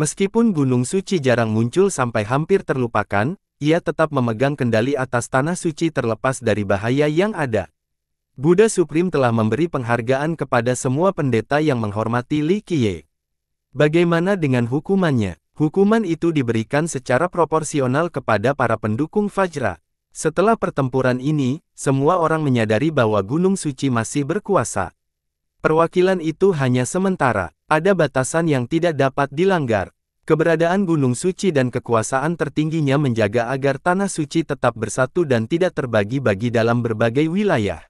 S1: Meskipun Gunung Suci jarang muncul sampai hampir terlupakan, ia tetap memegang kendali atas Tanah Suci terlepas dari bahaya yang ada. Buddha Supreme telah memberi penghargaan kepada semua pendeta yang menghormati Li Qiye. Bagaimana dengan hukumannya? Hukuman itu diberikan secara proporsional kepada para pendukung Fajra. Setelah pertempuran ini, semua orang menyadari bahwa Gunung Suci masih berkuasa. Perwakilan itu hanya sementara, ada batasan yang tidak dapat dilanggar. Keberadaan Gunung Suci dan kekuasaan tertingginya menjaga agar Tanah Suci tetap bersatu dan tidak terbagi-bagi dalam berbagai wilayah.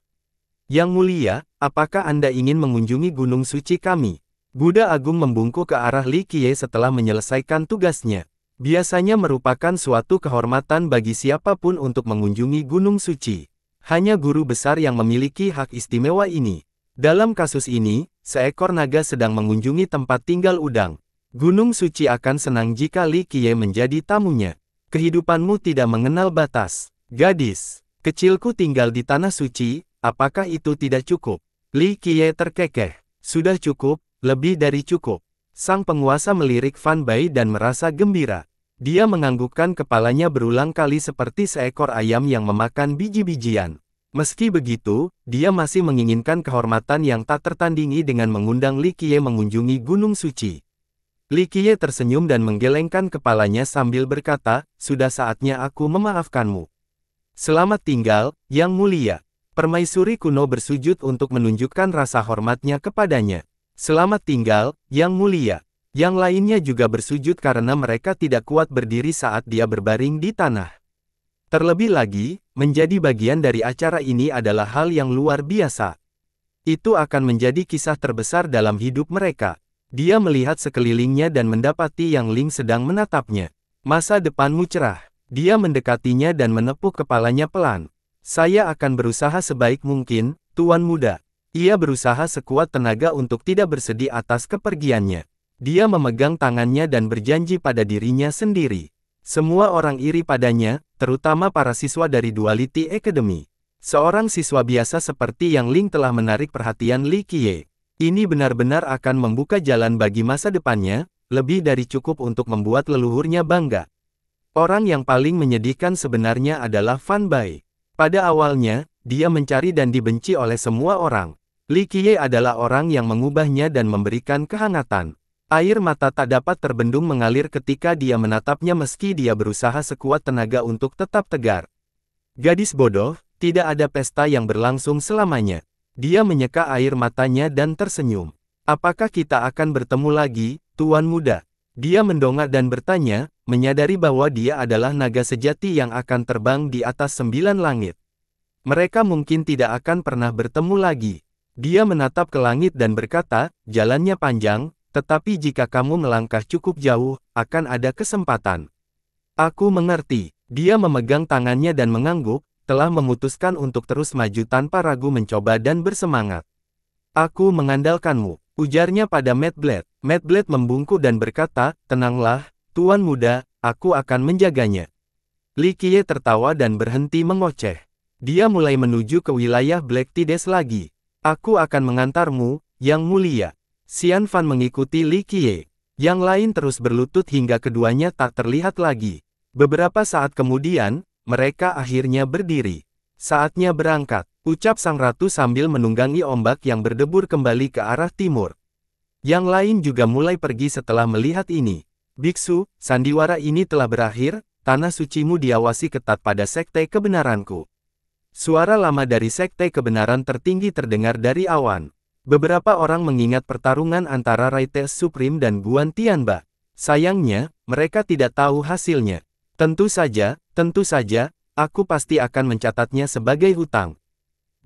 S1: Yang mulia, apakah Anda ingin mengunjungi Gunung Suci kami? Buddha Agung membungkuk ke arah Li Qiye setelah menyelesaikan tugasnya. Biasanya merupakan suatu kehormatan bagi siapapun untuk mengunjungi Gunung Suci. Hanya guru besar yang memiliki hak istimewa ini. Dalam kasus ini, seekor naga sedang mengunjungi tempat tinggal udang. Gunung Suci akan senang jika Li Qiye menjadi tamunya. Kehidupanmu tidak mengenal batas. Gadis, kecilku tinggal di tanah suci, apakah itu tidak cukup? Li Qiye terkekeh. Sudah cukup, lebih dari cukup. Sang penguasa melirik Fan Bai dan merasa gembira. Dia menganggukkan kepalanya berulang kali seperti seekor ayam yang memakan biji-bijian. Meski begitu, dia masih menginginkan kehormatan yang tak tertandingi dengan mengundang Li Qiye mengunjungi Gunung Suci. Li Qiye tersenyum dan menggelengkan kepalanya sambil berkata, Sudah saatnya aku memaafkanmu. Selamat tinggal, Yang Mulia. Permaisuri kuno bersujud untuk menunjukkan rasa hormatnya kepadanya. Selamat tinggal, Yang Mulia. Yang lainnya juga bersujud karena mereka tidak kuat berdiri saat dia berbaring di tanah. Terlebih lagi, menjadi bagian dari acara ini adalah hal yang luar biasa. Itu akan menjadi kisah terbesar dalam hidup mereka. Dia melihat sekelilingnya dan mendapati Yang Ling sedang menatapnya. Masa depanmu cerah. Dia mendekatinya dan menepuk kepalanya pelan. Saya akan berusaha sebaik mungkin, Tuan Muda. Ia berusaha sekuat tenaga untuk tidak bersedih atas kepergiannya. Dia memegang tangannya dan berjanji pada dirinya sendiri. Semua orang iri padanya, terutama para siswa dari Duality Academy. Seorang siswa biasa seperti Yang Ling telah menarik perhatian Li Qiye. Ini benar-benar akan membuka jalan bagi masa depannya, lebih dari cukup untuk membuat leluhurnya bangga. Orang yang paling menyedihkan sebenarnya adalah Fan Bai. Pada awalnya, dia mencari dan dibenci oleh semua orang. Li Qiye adalah orang yang mengubahnya dan memberikan kehangatan. Air mata tak dapat terbendung mengalir ketika dia menatapnya meski dia berusaha sekuat tenaga untuk tetap tegar. Gadis bodoh, tidak ada pesta yang berlangsung selamanya. Dia menyeka air matanya dan tersenyum. Apakah kita akan bertemu lagi, Tuan Muda? Dia mendongak dan bertanya, menyadari bahwa dia adalah naga sejati yang akan terbang di atas sembilan langit. Mereka mungkin tidak akan pernah bertemu lagi. Dia menatap ke langit dan berkata, jalannya panjang, tetapi jika kamu melangkah cukup jauh, akan ada kesempatan. Aku mengerti. Dia memegang tangannya dan mengangguk, telah memutuskan untuk terus maju tanpa ragu mencoba dan bersemangat. Aku mengandalkanmu, ujarnya pada Matt Blade. Matt Blade membungkuk dan berkata, tenanglah, Tuan Muda, aku akan menjaganya. Li Qiye tertawa dan berhenti mengoceh. Dia mulai menuju ke wilayah Black Tides lagi. Aku akan mengantarmu, Yang Mulia. Xian Fan mengikuti Li Qiye. Yang lain terus berlutut hingga keduanya tak terlihat lagi. Beberapa saat kemudian, mereka akhirnya berdiri. Saatnya berangkat, ucap sang ratu sambil menunggangi ombak yang berdebur kembali ke arah timur. Yang lain juga mulai pergi setelah melihat ini. Biksu, sandiwara ini telah berakhir, tanah sucimu diawasi ketat pada sekte kebenaranku. Suara lama dari Sekte Kebenaran Tertinggi terdengar dari awan. Beberapa orang mengingat pertarungan antara Raites Supreme dan Guan Tianba. Sayangnya, mereka tidak tahu hasilnya. Tentu saja, tentu saja, aku pasti akan mencatatnya sebagai hutang.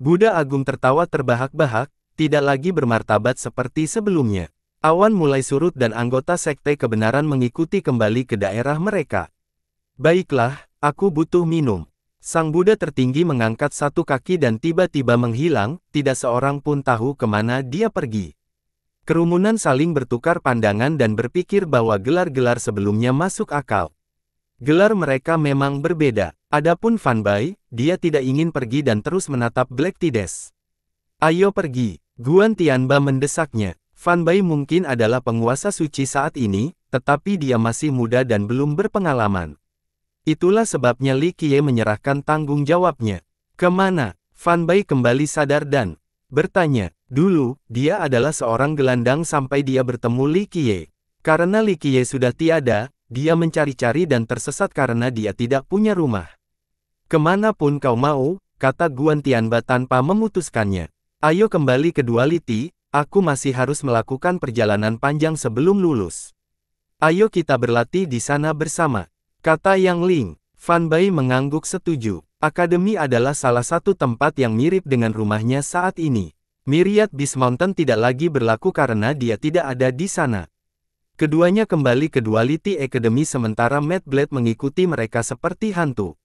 S1: Buddha Agung tertawa terbahak-bahak, tidak lagi bermartabat seperti sebelumnya. Awan mulai surut dan anggota Sekte Kebenaran mengikuti kembali ke daerah mereka. Baiklah, aku butuh minum. Sang Buddha tertinggi mengangkat satu kaki dan tiba-tiba menghilang, tidak seorang pun tahu kemana dia pergi. Kerumunan saling bertukar pandangan dan berpikir bahwa gelar-gelar sebelumnya masuk akal. Gelar mereka memang berbeda. Adapun Fan Bai, dia tidak ingin pergi dan terus menatap Black Tides. Ayo pergi, Guan Tianba mendesaknya. Fan Bai mungkin adalah penguasa suci saat ini, tetapi dia masih muda dan belum berpengalaman. Itulah sebabnya Li Qiye menyerahkan tanggung jawabnya. Kemana? Fan Bai kembali sadar dan bertanya, dulu, dia adalah seorang gelandang sampai dia bertemu Li Qiye. Karena Li Qiye sudah tiada, dia mencari-cari dan tersesat karena dia tidak punya rumah. Kemana pun kau mau, kata Guan Tianba tanpa memutuskannya. Ayo kembali ke Dualiti. aku masih harus melakukan perjalanan panjang sebelum lulus. Ayo kita berlatih di sana bersama. Kata Yang Ling, Fan Bai mengangguk setuju. Akademi adalah salah satu tempat yang mirip dengan rumahnya saat ini. Miriad Beast Mountain tidak lagi berlaku karena dia tidak ada di sana. Keduanya kembali ke Duality Academy sementara Matt Blade mengikuti mereka seperti hantu.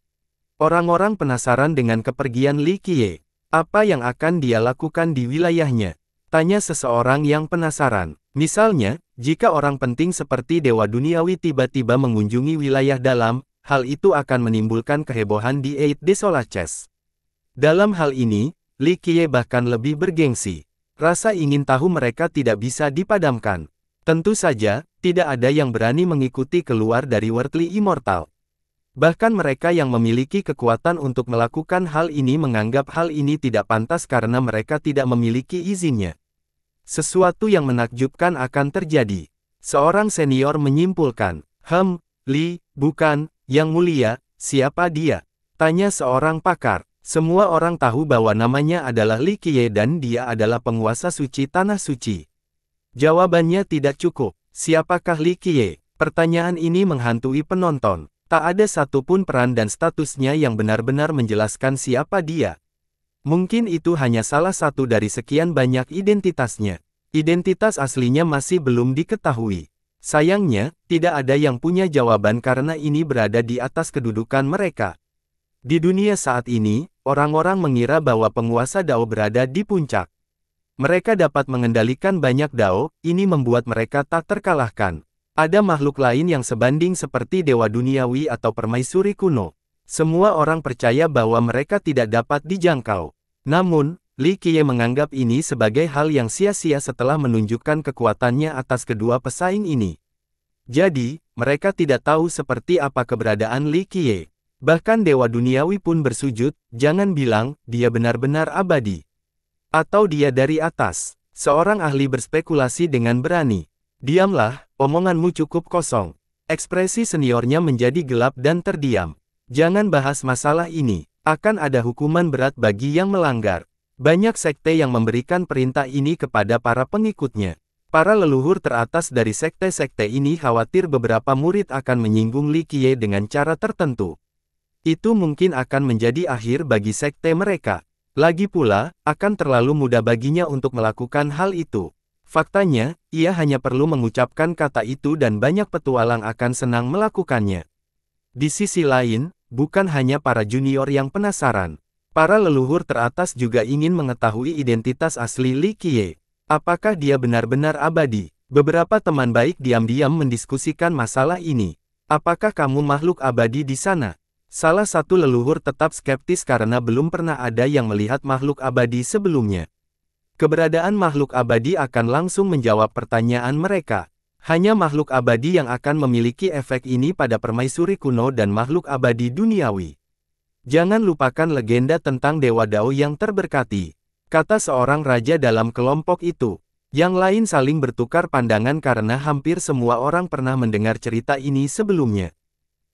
S1: Orang-orang penasaran dengan kepergian Li Qiye. Apa yang akan dia lakukan di wilayahnya? Tanya seseorang yang penasaran. Misalnya, jika orang penting seperti Dewa Duniawi tiba-tiba mengunjungi wilayah dalam, hal itu akan menimbulkan kehebohan di Eid Desolaces. Dalam hal ini, Li Qiye bahkan lebih bergengsi. Rasa ingin tahu mereka tidak bisa dipadamkan. Tentu saja, tidak ada yang berani mengikuti keluar dari Wortli Immortal. Bahkan mereka yang memiliki kekuatan untuk melakukan hal ini menganggap hal ini tidak pantas karena mereka tidak memiliki izinnya. Sesuatu yang menakjubkan akan terjadi. Seorang senior menyimpulkan, Hem, Li, bukan, yang mulia, siapa dia? Tanya seorang pakar. Semua orang tahu bahwa namanya adalah Li Qiye dan dia adalah penguasa suci Tanah Suci. Jawabannya tidak cukup. Siapakah Li Qiye? Pertanyaan ini menghantui penonton. Tak ada satupun peran dan statusnya yang benar-benar menjelaskan siapa dia. Mungkin itu hanya salah satu dari sekian banyak identitasnya. Identitas aslinya masih belum diketahui. Sayangnya, tidak ada yang punya jawaban karena ini berada di atas kedudukan mereka. Di dunia saat ini, orang-orang mengira bahwa penguasa Dao berada di puncak. Mereka dapat mengendalikan banyak Dao, ini membuat mereka tak terkalahkan. Ada makhluk lain yang sebanding seperti Dewa Duniawi atau Permaisuri kuno. Semua orang percaya bahwa mereka tidak dapat dijangkau. Namun, Li Qiye menganggap ini sebagai hal yang sia-sia setelah menunjukkan kekuatannya atas kedua pesaing ini. Jadi, mereka tidak tahu seperti apa keberadaan Li Qiye. Bahkan Dewa Duniawi pun bersujud, jangan bilang, dia benar-benar abadi. Atau dia dari atas. Seorang ahli berspekulasi dengan berani. Diamlah, omonganmu cukup kosong. Ekspresi seniornya menjadi gelap dan terdiam. Jangan bahas masalah ini, akan ada hukuman berat bagi yang melanggar. Banyak sekte yang memberikan perintah ini kepada para pengikutnya. Para leluhur teratas dari sekte-sekte ini khawatir beberapa murid akan menyinggung Li Qiye dengan cara tertentu. Itu mungkin akan menjadi akhir bagi sekte mereka. Lagi pula, akan terlalu mudah baginya untuk melakukan hal itu. Faktanya, ia hanya perlu mengucapkan kata itu dan banyak petualang akan senang melakukannya. Di sisi lain, bukan hanya para junior yang penasaran. Para leluhur teratas juga ingin mengetahui identitas asli Li Qiye. Apakah dia benar-benar abadi? Beberapa teman baik diam-diam mendiskusikan masalah ini. Apakah kamu makhluk abadi di sana? Salah satu leluhur tetap skeptis karena belum pernah ada yang melihat makhluk abadi sebelumnya. Keberadaan makhluk abadi akan langsung menjawab pertanyaan mereka. Hanya makhluk abadi yang akan memiliki efek ini pada permaisuri kuno dan makhluk abadi duniawi. Jangan lupakan legenda tentang Dewa Dao yang terberkati, kata seorang raja dalam kelompok itu. Yang lain saling bertukar pandangan karena hampir semua orang pernah mendengar cerita ini sebelumnya.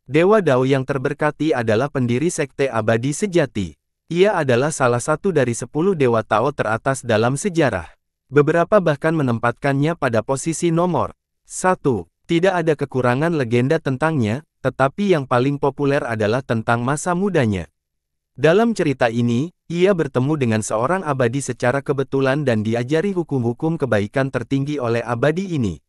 S1: Dewa Dao yang terberkati adalah pendiri sekte abadi sejati. Ia adalah salah satu dari sepuluh dewa Tao teratas dalam sejarah. Beberapa bahkan menempatkannya pada posisi nomor 1. Tidak ada kekurangan legenda tentangnya, tetapi yang paling populer adalah tentang masa mudanya. Dalam cerita ini, ia bertemu dengan seorang abadi secara kebetulan dan diajari hukum-hukum kebaikan tertinggi oleh abadi ini.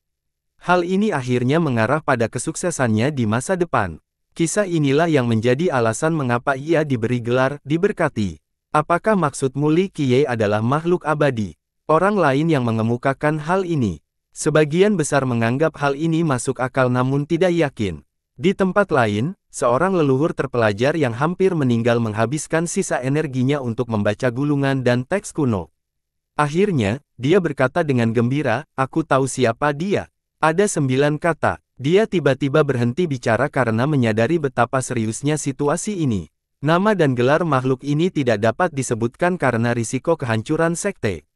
S1: Hal ini akhirnya mengarah pada kesuksesannya di masa depan. Kisah inilah yang menjadi alasan mengapa ia diberi gelar, diberkati. Apakah maksud Muli Kiye adalah makhluk abadi? Orang lain yang mengemukakan hal ini, Sebagian besar menganggap hal ini masuk akal namun tidak yakin. Di tempat lain, seorang leluhur terpelajar yang hampir meninggal menghabiskan sisa energinya untuk membaca gulungan dan teks kuno. Akhirnya, dia berkata dengan gembira, aku tahu siapa dia. Ada sembilan kata. Dia tiba-tiba berhenti bicara karena menyadari betapa seriusnya situasi ini. Nama dan gelar makhluk ini tidak dapat disebutkan karena risiko kehancuran sekte.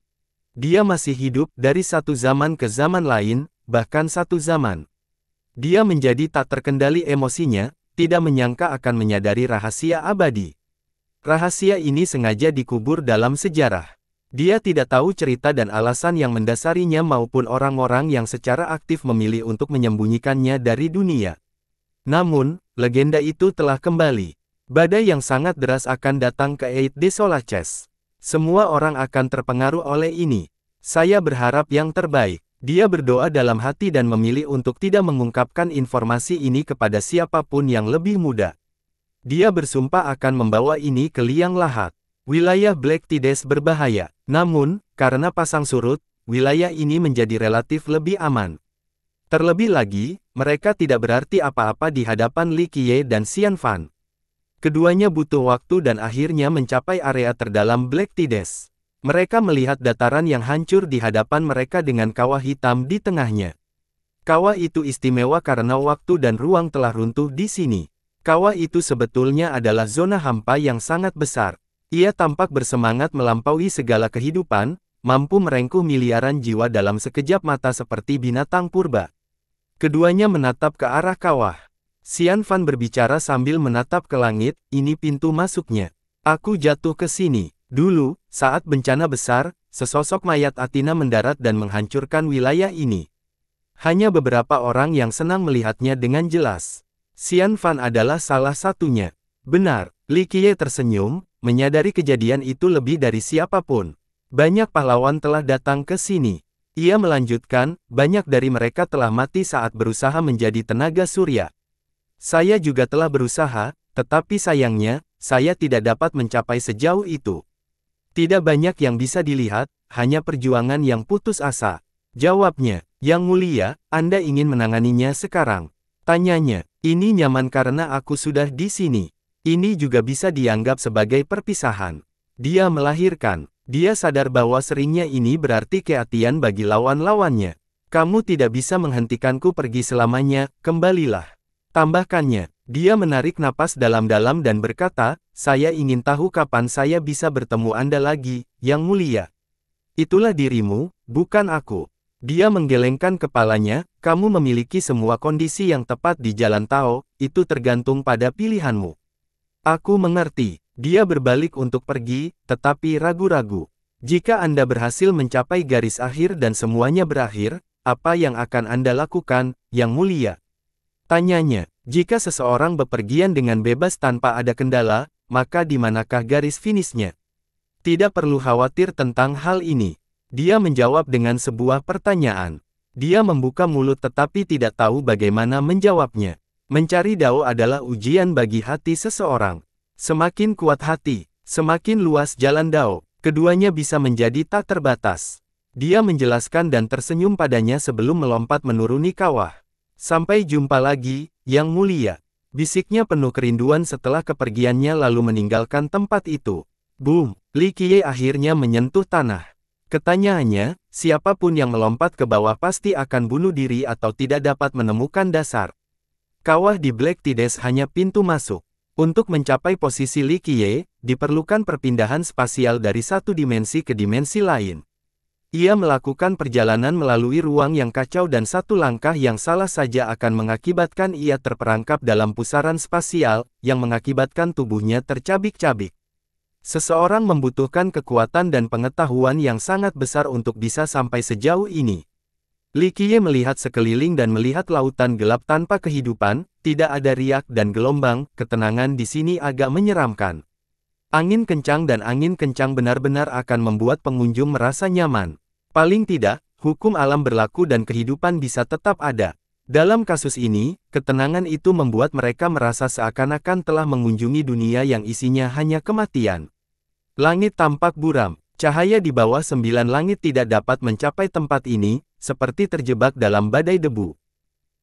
S1: Dia masih hidup dari satu zaman ke zaman lain, bahkan satu zaman. Dia menjadi tak terkendali emosinya, tidak menyangka akan menyadari rahasia abadi. Rahasia ini sengaja dikubur dalam sejarah. Dia tidak tahu cerita dan alasan yang mendasarinya maupun orang-orang yang secara aktif memilih untuk menyembunyikannya dari dunia. Namun, legenda itu telah kembali. Badai yang sangat deras akan datang ke Eid Desolaces. Semua orang akan terpengaruh oleh ini. Saya berharap yang terbaik. Dia berdoa dalam hati dan memilih untuk tidak mengungkapkan informasi ini kepada siapapun yang lebih muda. Dia bersumpah akan membawa ini ke liang lahat. Wilayah Black Tides berbahaya. Namun, karena pasang surut, wilayah ini menjadi relatif lebih aman. Terlebih lagi, mereka tidak berarti apa-apa di hadapan Li Qiye dan Xian Fan. Keduanya butuh waktu dan akhirnya mencapai area terdalam Black Tides. Mereka melihat dataran yang hancur di hadapan mereka dengan kawah hitam di tengahnya. Kawah itu istimewa karena waktu dan ruang telah runtuh di sini. Kawah itu sebetulnya adalah zona hampa yang sangat besar. Ia tampak bersemangat melampaui segala kehidupan, mampu merengkuh miliaran jiwa dalam sekejap mata seperti binatang purba. Keduanya menatap ke arah kawah. Sian Fan berbicara sambil menatap ke langit, ini pintu masuknya. Aku jatuh ke sini. Dulu, saat bencana besar, sesosok mayat Atina mendarat dan menghancurkan wilayah ini. Hanya beberapa orang yang senang melihatnya dengan jelas. Sian Fan adalah salah satunya. Benar, Li Qiye tersenyum, menyadari kejadian itu lebih dari siapapun. Banyak pahlawan telah datang ke sini. Ia melanjutkan, banyak dari mereka telah mati saat berusaha menjadi tenaga surya. Saya juga telah berusaha, tetapi sayangnya, saya tidak dapat mencapai sejauh itu. Tidak banyak yang bisa dilihat, hanya perjuangan yang putus asa. Jawabnya, yang mulia, Anda ingin menanganinya sekarang. Tanyanya, ini nyaman karena aku sudah di sini. Ini juga bisa dianggap sebagai perpisahan. Dia melahirkan. Dia sadar bahwa seringnya ini berarti keatian bagi lawan-lawannya. Kamu tidak bisa menghentikanku pergi selamanya, kembalilah. Tambahkannya, dia menarik napas dalam-dalam dan berkata, saya ingin tahu kapan saya bisa bertemu Anda lagi, Yang Mulia. Itulah dirimu, bukan aku. Dia menggelengkan kepalanya, kamu memiliki semua kondisi yang tepat di jalan Tao, itu tergantung pada pilihanmu. Aku mengerti, dia berbalik untuk pergi, tetapi ragu-ragu. Jika Anda berhasil mencapai garis akhir dan semuanya berakhir, apa yang akan Anda lakukan, Yang Mulia? Tanyanya, jika seseorang bepergian dengan bebas tanpa ada kendala, maka di manakah garis finishnya? Tidak perlu khawatir tentang hal ini. Dia menjawab dengan sebuah pertanyaan. Dia membuka mulut tetapi tidak tahu bagaimana menjawabnya. Mencari dao adalah ujian bagi hati seseorang. Semakin kuat hati, semakin luas jalan dao, keduanya bisa menjadi tak terbatas. Dia menjelaskan dan tersenyum padanya sebelum melompat menuruni kawah. Sampai jumpa lagi, Yang Mulia. Bisiknya penuh kerinduan setelah kepergiannya lalu meninggalkan tempat itu. Boom, Li Qiye akhirnya menyentuh tanah. Ketanyaannya, siapapun yang melompat ke bawah pasti akan bunuh diri atau tidak dapat menemukan dasar. Kawah di Black Tides hanya pintu masuk. Untuk mencapai posisi Li Qiye, diperlukan perpindahan spasial dari satu dimensi ke dimensi lain. Ia melakukan perjalanan melalui ruang yang kacau dan satu langkah yang salah saja akan mengakibatkan ia terperangkap dalam pusaran spasial, yang mengakibatkan tubuhnya tercabik-cabik. Seseorang membutuhkan kekuatan dan pengetahuan yang sangat besar untuk bisa sampai sejauh ini. Qiye melihat sekeliling dan melihat lautan gelap tanpa kehidupan, tidak ada riak dan gelombang, ketenangan di sini agak menyeramkan. Angin kencang dan angin kencang benar-benar akan membuat pengunjung merasa nyaman. Paling tidak, hukum alam berlaku dan kehidupan bisa tetap ada. Dalam kasus ini, ketenangan itu membuat mereka merasa seakan-akan telah mengunjungi dunia yang isinya hanya kematian. Langit tampak buram, cahaya di bawah sembilan langit tidak dapat mencapai tempat ini, seperti terjebak dalam badai debu.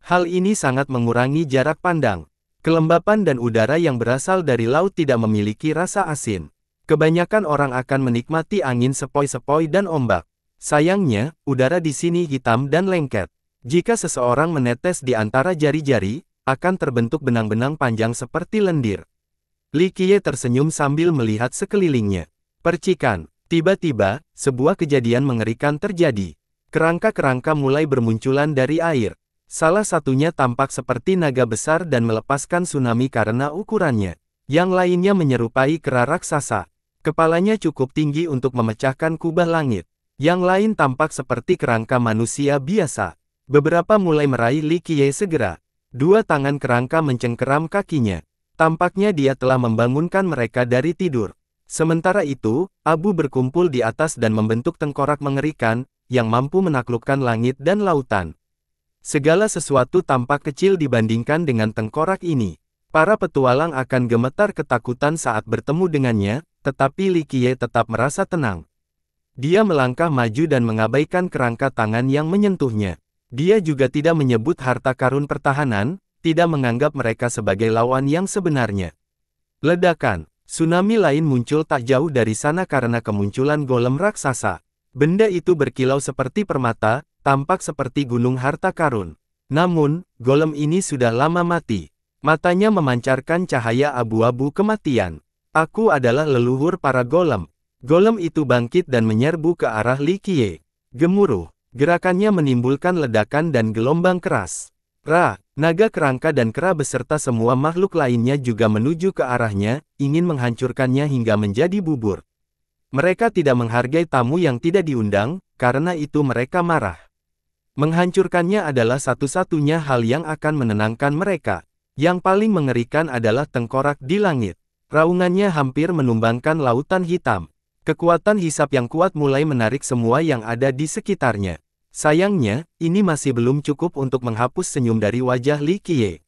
S1: Hal ini sangat mengurangi jarak pandang. Kelembapan dan udara yang berasal dari laut tidak memiliki rasa asin. Kebanyakan orang akan menikmati angin sepoi-sepoi dan ombak. Sayangnya, udara di sini hitam dan lengket. Jika seseorang menetes di antara jari-jari, akan terbentuk benang-benang panjang seperti lendir. Li Qiye tersenyum sambil melihat sekelilingnya. Percikan, tiba-tiba, sebuah kejadian mengerikan terjadi. Kerangka-kerangka mulai bermunculan dari air. Salah satunya tampak seperti naga besar dan melepaskan tsunami karena ukurannya. Yang lainnya menyerupai kera raksasa. Kepalanya cukup tinggi untuk memecahkan kubah langit. Yang lain tampak seperti kerangka manusia biasa. Beberapa mulai meraih Li Qiye segera. Dua tangan kerangka mencengkeram kakinya. Tampaknya dia telah membangunkan mereka dari tidur. Sementara itu, abu berkumpul di atas dan membentuk tengkorak mengerikan, yang mampu menaklukkan langit dan lautan. Segala sesuatu tampak kecil dibandingkan dengan tengkorak ini. Para petualang akan gemetar ketakutan saat bertemu dengannya, tetapi Likie tetap merasa tenang. Dia melangkah maju dan mengabaikan kerangka tangan yang menyentuhnya. Dia juga tidak menyebut harta karun pertahanan, tidak menganggap mereka sebagai lawan yang sebenarnya. Ledakan, tsunami lain muncul tak jauh dari sana karena kemunculan golem raksasa. Benda itu berkilau seperti permata, tampak seperti gunung harta karun. Namun, golem ini sudah lama mati. Matanya memancarkan cahaya abu-abu kematian. Aku adalah leluhur para golem. Golem itu bangkit dan menyerbu ke arah Li Gemuruh, gerakannya menimbulkan ledakan dan gelombang keras. Ra, naga kerangka dan kera beserta semua makhluk lainnya juga menuju ke arahnya, ingin menghancurkannya hingga menjadi bubur. Mereka tidak menghargai tamu yang tidak diundang, karena itu mereka marah. Menghancurkannya adalah satu-satunya hal yang akan menenangkan mereka. Yang paling mengerikan adalah tengkorak di langit. Raungannya hampir menumbangkan lautan hitam. Kekuatan hisap yang kuat mulai menarik semua yang ada di sekitarnya. Sayangnya, ini masih belum cukup untuk menghapus senyum dari wajah Li Qiye.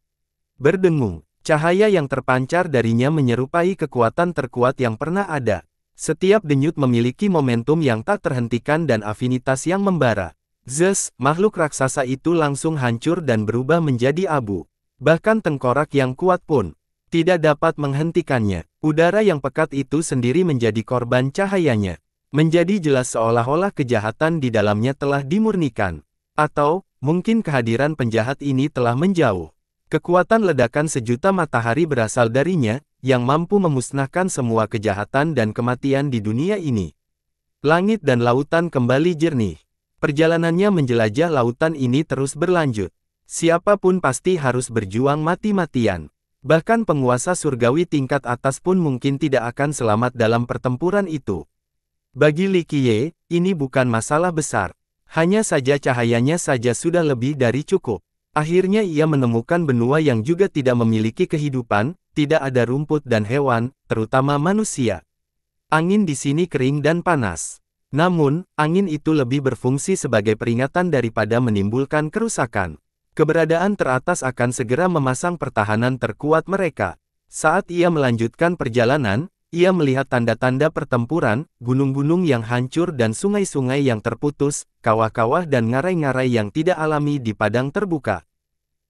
S1: Berdengung, cahaya yang terpancar darinya menyerupai kekuatan terkuat yang pernah ada. Setiap denyut memiliki momentum yang tak terhentikan dan afinitas yang membara. Zeus, makhluk raksasa itu langsung hancur dan berubah menjadi abu. Bahkan tengkorak yang kuat pun tidak dapat menghentikannya. Udara yang pekat itu sendiri menjadi korban cahayanya. Menjadi jelas seolah-olah kejahatan di dalamnya telah dimurnikan. Atau, mungkin kehadiran penjahat ini telah menjauh. Kekuatan ledakan sejuta matahari berasal darinya, yang mampu memusnahkan semua kejahatan dan kematian di dunia ini. Langit dan lautan kembali jernih. Perjalanannya menjelajah lautan ini terus berlanjut. Siapapun pasti harus berjuang mati-matian. Bahkan penguasa surgawi tingkat atas pun mungkin tidak akan selamat dalam pertempuran itu. Bagi Li Likiye, ini bukan masalah besar. Hanya saja cahayanya saja sudah lebih dari cukup. Akhirnya ia menemukan benua yang juga tidak memiliki kehidupan, tidak ada rumput dan hewan, terutama manusia. Angin di sini kering dan panas. Namun, angin itu lebih berfungsi sebagai peringatan daripada menimbulkan kerusakan. Keberadaan teratas akan segera memasang pertahanan terkuat mereka. Saat ia melanjutkan perjalanan, ia melihat tanda-tanda pertempuran, gunung-gunung yang hancur dan sungai-sungai yang terputus, kawah-kawah dan ngarai-ngarai yang tidak alami di padang terbuka.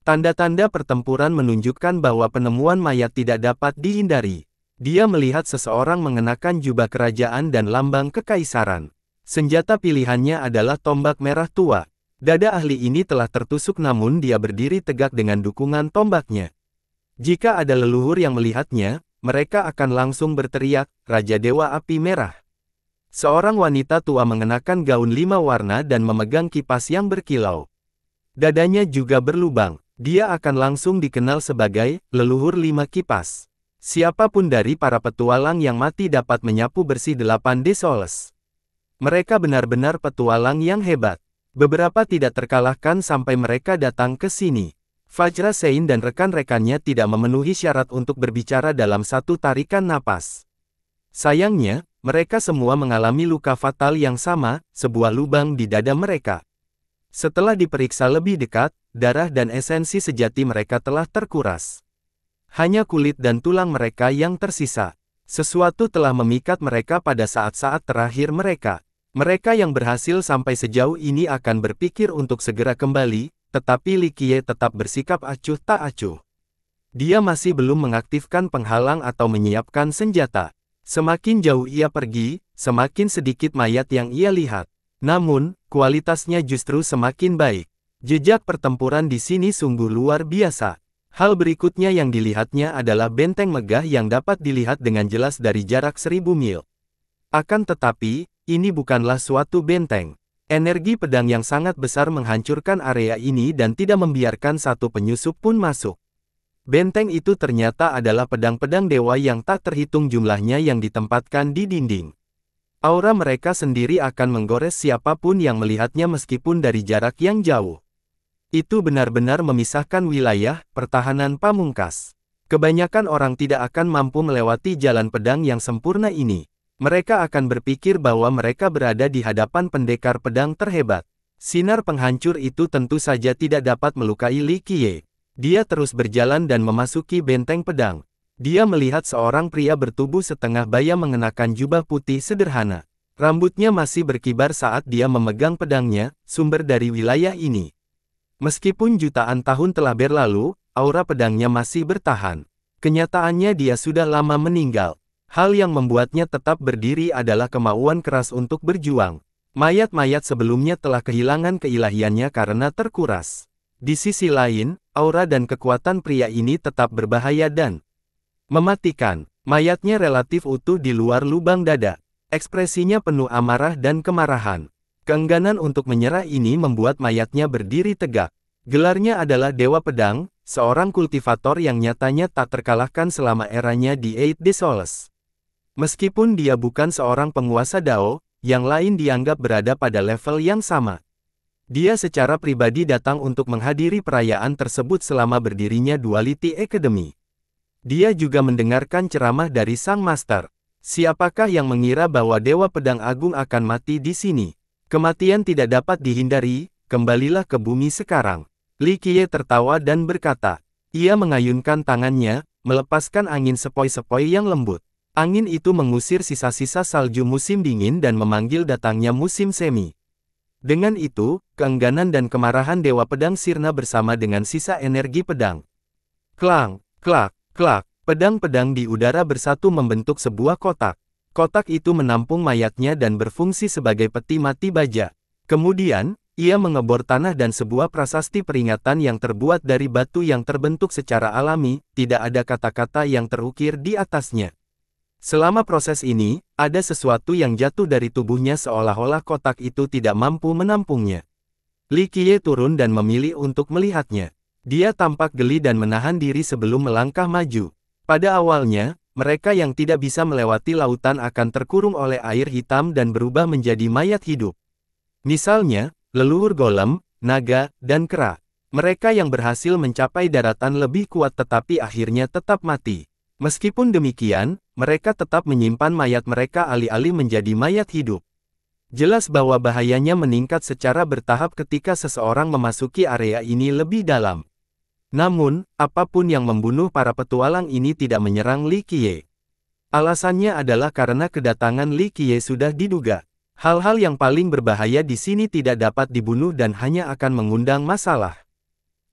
S1: Tanda-tanda pertempuran menunjukkan bahwa penemuan mayat tidak dapat dihindari. Dia melihat seseorang mengenakan jubah kerajaan dan lambang kekaisaran. Senjata pilihannya adalah tombak merah tua. Dada ahli ini telah tertusuk namun dia berdiri tegak dengan dukungan tombaknya. Jika ada leluhur yang melihatnya, mereka akan langsung berteriak, Raja Dewa Api Merah. Seorang wanita tua mengenakan gaun lima warna dan memegang kipas yang berkilau. Dadanya juga berlubang. Dia akan langsung dikenal sebagai leluhur lima kipas. Siapapun dari para petualang yang mati dapat menyapu bersih delapan desoles. Mereka benar-benar petualang yang hebat. Beberapa tidak terkalahkan sampai mereka datang ke sini. Fajra Sein dan rekan-rekannya tidak memenuhi syarat untuk berbicara dalam satu tarikan napas. Sayangnya, mereka semua mengalami luka fatal yang sama, sebuah lubang di dada mereka. Setelah diperiksa lebih dekat, darah dan esensi sejati mereka telah terkuras. Hanya kulit dan tulang mereka yang tersisa. Sesuatu telah memikat mereka pada saat-saat terakhir mereka. Mereka yang berhasil sampai sejauh ini akan berpikir untuk segera kembali, tetapi Likie tetap bersikap acuh tak acuh. Dia masih belum mengaktifkan penghalang atau menyiapkan senjata. Semakin jauh ia pergi, semakin sedikit mayat yang ia lihat. Namun, kualitasnya justru semakin baik. Jejak pertempuran di sini sungguh luar biasa. Hal berikutnya yang dilihatnya adalah benteng megah yang dapat dilihat dengan jelas dari jarak seribu mil. Akan tetapi, ini bukanlah suatu benteng. Energi pedang yang sangat besar menghancurkan area ini dan tidak membiarkan satu penyusup pun masuk. Benteng itu ternyata adalah pedang-pedang dewa yang tak terhitung jumlahnya yang ditempatkan di dinding. Aura mereka sendiri akan menggores siapapun yang melihatnya meskipun dari jarak yang jauh. Itu benar-benar memisahkan wilayah pertahanan pamungkas. Kebanyakan orang tidak akan mampu melewati jalan pedang yang sempurna ini. Mereka akan berpikir bahwa mereka berada di hadapan pendekar pedang terhebat. Sinar penghancur itu tentu saja tidak dapat melukai Li Qiye. Dia terus berjalan dan memasuki benteng pedang. Dia melihat seorang pria bertubuh setengah baya mengenakan jubah putih sederhana. Rambutnya masih berkibar saat dia memegang pedangnya, sumber dari wilayah ini. Meskipun jutaan tahun telah berlalu, aura pedangnya masih bertahan. Kenyataannya dia sudah lama meninggal. Hal yang membuatnya tetap berdiri adalah kemauan keras untuk berjuang. Mayat-mayat sebelumnya telah kehilangan keilahiannya karena terkuras. Di sisi lain, aura dan kekuatan pria ini tetap berbahaya dan mematikan. Mayatnya relatif utuh di luar lubang dada. Ekspresinya penuh amarah dan kemarahan. Keengganan untuk menyerah ini membuat mayatnya berdiri tegak. Gelarnya adalah Dewa Pedang, seorang kultivator yang nyatanya tak terkalahkan selama eranya di Eight Desoles. Meskipun dia bukan seorang penguasa Dao, yang lain dianggap berada pada level yang sama. Dia secara pribadi datang untuk menghadiri perayaan tersebut selama berdirinya Duality Academy. Dia juga mendengarkan ceramah dari Sang Master. Siapakah yang mengira bahwa Dewa Pedang Agung akan mati di sini? Kematian tidak dapat dihindari, kembalilah ke bumi sekarang. Li Qiye tertawa dan berkata, ia mengayunkan tangannya, melepaskan angin sepoi-sepoi yang lembut. Angin itu mengusir sisa-sisa salju musim dingin dan memanggil datangnya musim semi. Dengan itu, keengganan dan kemarahan Dewa Pedang sirna bersama dengan sisa energi pedang. Klang, klak, klak, pedang-pedang di udara bersatu membentuk sebuah kotak. Kotak itu menampung mayatnya dan berfungsi sebagai peti mati baja. Kemudian, ia mengebor tanah dan sebuah prasasti peringatan yang terbuat dari batu yang terbentuk secara alami, tidak ada kata-kata yang terukir di atasnya. Selama proses ini, ada sesuatu yang jatuh dari tubuhnya seolah-olah kotak itu tidak mampu menampungnya. Li Qiye turun dan memilih untuk melihatnya. Dia tampak geli dan menahan diri sebelum melangkah maju. Pada awalnya, mereka yang tidak bisa melewati lautan akan terkurung oleh air hitam dan berubah menjadi mayat hidup. Misalnya, leluhur golem, naga, dan kera. Mereka yang berhasil mencapai daratan lebih kuat tetapi akhirnya tetap mati. Meskipun demikian, mereka tetap menyimpan mayat mereka alih-alih menjadi mayat hidup. Jelas bahwa bahayanya meningkat secara bertahap ketika seseorang memasuki area ini lebih dalam. Namun, apapun yang membunuh para petualang ini tidak menyerang Li Qiye. Alasannya adalah karena kedatangan Li Qiye sudah diduga. Hal-hal yang paling berbahaya di sini tidak dapat dibunuh dan hanya akan mengundang masalah.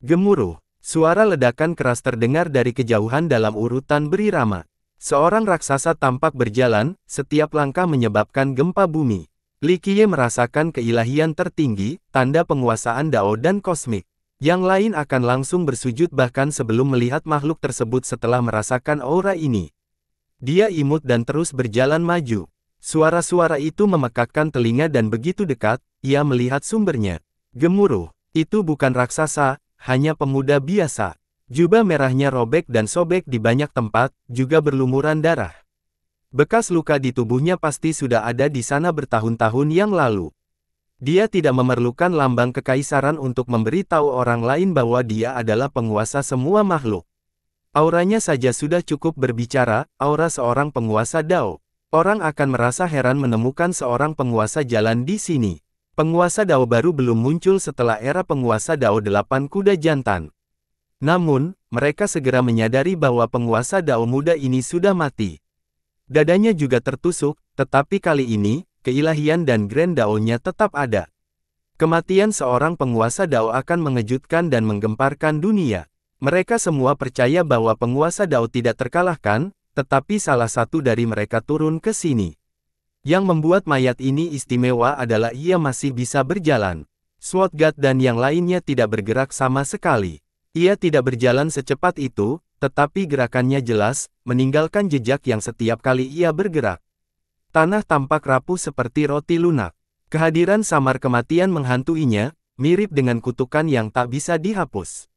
S1: Gemuruh, suara ledakan keras terdengar dari kejauhan dalam urutan berirama. Seorang raksasa tampak berjalan, setiap langkah menyebabkan gempa bumi. Li Qiye merasakan keilahian tertinggi, tanda penguasaan Dao dan kosmik. Yang lain akan langsung bersujud bahkan sebelum melihat makhluk tersebut setelah merasakan aura ini. Dia imut dan terus berjalan maju. Suara-suara itu memekakkan telinga dan begitu dekat, ia melihat sumbernya. Gemuruh, itu bukan raksasa, hanya pemuda biasa. Jubah merahnya robek dan sobek di banyak tempat, juga berlumuran darah. Bekas luka di tubuhnya pasti sudah ada di sana bertahun-tahun yang lalu. Dia tidak memerlukan lambang kekaisaran untuk memberitahu orang lain bahwa dia adalah penguasa semua makhluk. Auranya saja sudah cukup berbicara, aura seorang penguasa Dao. Orang akan merasa heran menemukan seorang penguasa jalan di sini. Penguasa Dao baru belum muncul setelah era penguasa Dao delapan kuda jantan. Namun, mereka segera menyadari bahwa penguasa Dao muda ini sudah mati. Dadanya juga tertusuk, tetapi kali ini, keilahian dan grand daonya tetap ada. Kematian seorang penguasa dao akan mengejutkan dan menggemparkan dunia. Mereka semua percaya bahwa penguasa dao tidak terkalahkan, tetapi salah satu dari mereka turun ke sini. Yang membuat mayat ini istimewa adalah ia masih bisa berjalan. God dan yang lainnya tidak bergerak sama sekali. Ia tidak berjalan secepat itu, tetapi gerakannya jelas, meninggalkan jejak yang setiap kali ia bergerak. Tanah tampak rapuh seperti roti lunak. Kehadiran samar kematian menghantuinya, mirip dengan kutukan yang tak bisa dihapus.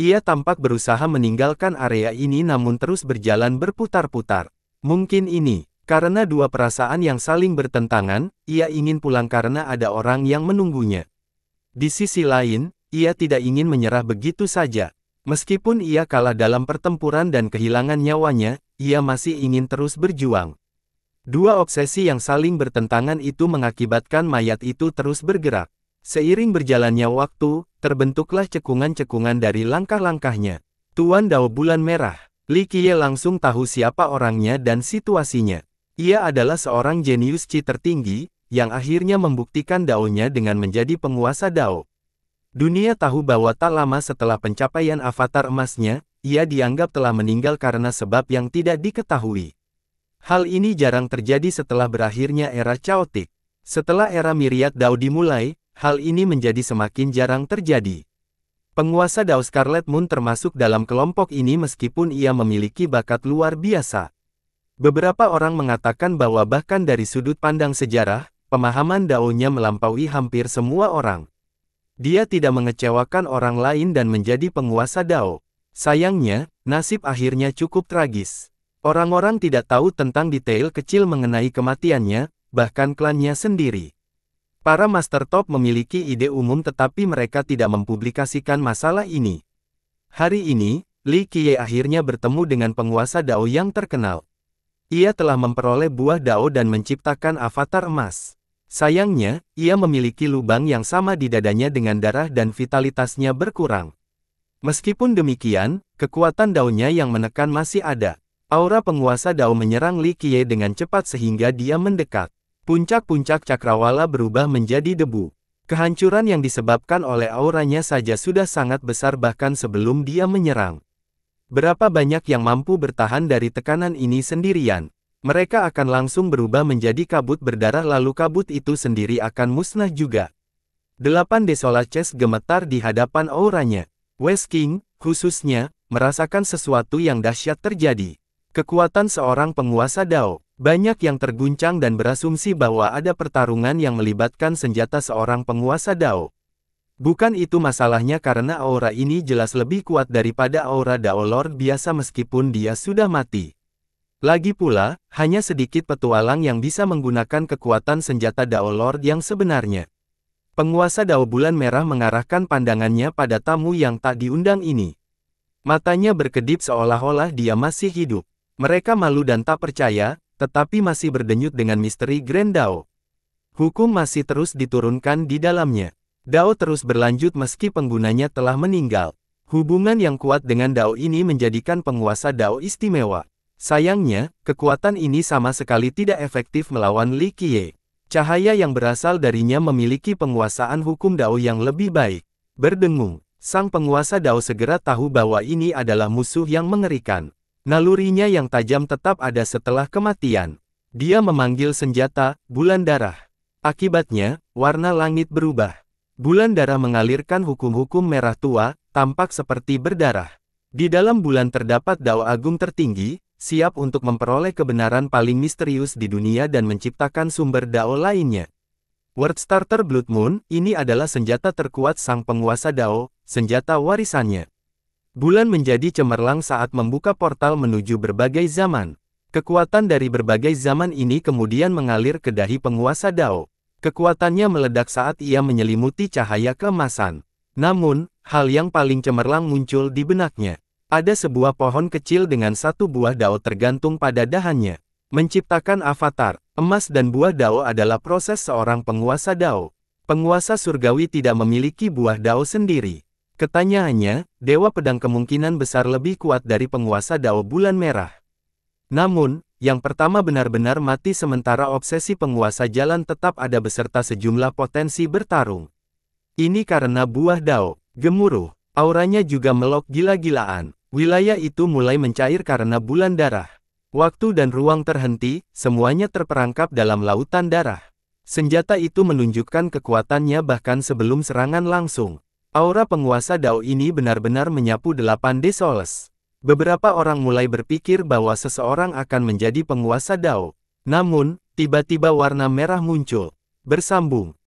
S1: Ia tampak berusaha meninggalkan area ini namun terus berjalan berputar-putar. Mungkin ini, karena dua perasaan yang saling bertentangan, ia ingin pulang karena ada orang yang menunggunya. Di sisi lain, ia tidak ingin menyerah begitu saja. Meskipun ia kalah dalam pertempuran dan kehilangan nyawanya, ia masih ingin terus berjuang. Dua obsesi yang saling bertentangan itu mengakibatkan mayat itu terus bergerak. Seiring berjalannya waktu, terbentuklah cekungan-cekungan dari langkah-langkahnya. Tuan Dao Bulan Merah, Li Qiye langsung tahu siapa orangnya dan situasinya. Ia adalah seorang jenius Qi tertinggi, yang akhirnya membuktikan Dao-nya dengan menjadi penguasa Dao. Dunia tahu bahwa tak lama setelah pencapaian avatar emasnya, ia dianggap telah meninggal karena sebab yang tidak diketahui. Hal ini jarang terjadi setelah berakhirnya era Chaotic. Setelah era Miriat Dao dimulai, hal ini menjadi semakin jarang terjadi. Penguasa Dao Scarlet Moon termasuk dalam kelompok ini meskipun ia memiliki bakat luar biasa. Beberapa orang mengatakan bahwa bahkan dari sudut pandang sejarah, pemahaman Dao-nya melampaui hampir semua orang. Dia tidak mengecewakan orang lain dan menjadi penguasa Dao. Sayangnya, nasib akhirnya cukup tragis. Orang-orang tidak tahu tentang detail kecil mengenai kematiannya, bahkan klannya sendiri. Para master top memiliki ide umum tetapi mereka tidak mempublikasikan masalah ini. Hari ini, Li Qiye akhirnya bertemu dengan penguasa Dao yang terkenal. Ia telah memperoleh buah Dao dan menciptakan avatar emas. Sayangnya, ia memiliki lubang yang sama di dadanya dengan darah dan vitalitasnya berkurang. Meskipun demikian, kekuatan daunnya yang menekan masih ada. Aura penguasa Dao menyerang Li Qiye dengan cepat sehingga dia mendekat. Puncak-puncak cakrawala berubah menjadi debu. Kehancuran yang disebabkan oleh auranya saja sudah sangat besar bahkan sebelum dia menyerang. Berapa banyak yang mampu bertahan dari tekanan ini sendirian? Mereka akan langsung berubah menjadi kabut berdarah lalu kabut itu sendiri akan musnah juga. Delapan desolaces gemetar di hadapan auranya. West King, khususnya, merasakan sesuatu yang dahsyat terjadi. Kekuatan seorang penguasa Dao, banyak yang terguncang dan berasumsi bahwa ada pertarungan yang melibatkan senjata seorang penguasa Dao. Bukan itu masalahnya karena aura ini jelas lebih kuat daripada aura Dao Lord biasa meskipun dia sudah mati. Lagi pula, hanya sedikit petualang yang bisa menggunakan kekuatan senjata Dao Lord yang sebenarnya. Penguasa Dao Bulan Merah mengarahkan pandangannya pada tamu yang tak diundang ini. Matanya berkedip seolah-olah dia masih hidup. Mereka malu dan tak percaya, tetapi masih berdenyut dengan misteri Grand Dao. Hukum masih terus diturunkan di dalamnya. Dao terus berlanjut meski penggunanya telah meninggal. Hubungan yang kuat dengan Dao ini menjadikan penguasa Dao istimewa. Sayangnya, kekuatan ini sama sekali tidak efektif melawan Li Qiye. Cahaya yang berasal darinya memiliki penguasaan hukum Dao yang lebih baik. Berdengung, sang penguasa Dao segera tahu bahwa ini adalah musuh yang mengerikan. Nalurinya yang tajam tetap ada setelah kematian. Dia memanggil senjata, bulan darah. Akibatnya, warna langit berubah. Bulan darah mengalirkan hukum-hukum merah tua, tampak seperti berdarah. Di dalam bulan terdapat Dao agung tertinggi, siap untuk memperoleh kebenaran paling misterius di dunia dan menciptakan sumber dao lainnya. Word Starter Blood Moon, ini adalah senjata terkuat sang penguasa dao, senjata warisannya. Bulan menjadi cemerlang saat membuka portal menuju berbagai zaman. Kekuatan dari berbagai zaman ini kemudian mengalir ke dahi penguasa Dao. Kekuatannya meledak saat ia menyelimuti cahaya kemasan. Namun, hal yang paling cemerlang muncul di benaknya. Ada sebuah pohon kecil dengan satu buah dao tergantung pada dahannya. Menciptakan avatar, emas dan buah dao adalah proses seorang penguasa dao. Penguasa surgawi tidak memiliki buah dao sendiri. Ketanyaannya, Dewa Pedang kemungkinan besar lebih kuat dari penguasa Dao Bulan Merah. Namun, yang pertama benar-benar mati sementara obsesi penguasa jalan tetap ada beserta sejumlah potensi bertarung. Ini karena buah Dao, gemuruh, auranya juga melok gila-gilaan. Wilayah itu mulai mencair karena bulan darah. Waktu dan ruang terhenti, semuanya terperangkap dalam lautan darah. Senjata itu menunjukkan kekuatannya bahkan sebelum serangan langsung. Aura penguasa Dao ini benar-benar menyapu delapan desoles. Beberapa orang mulai berpikir bahwa seseorang akan menjadi penguasa Dao. Namun, tiba-tiba warna merah muncul. Bersambung,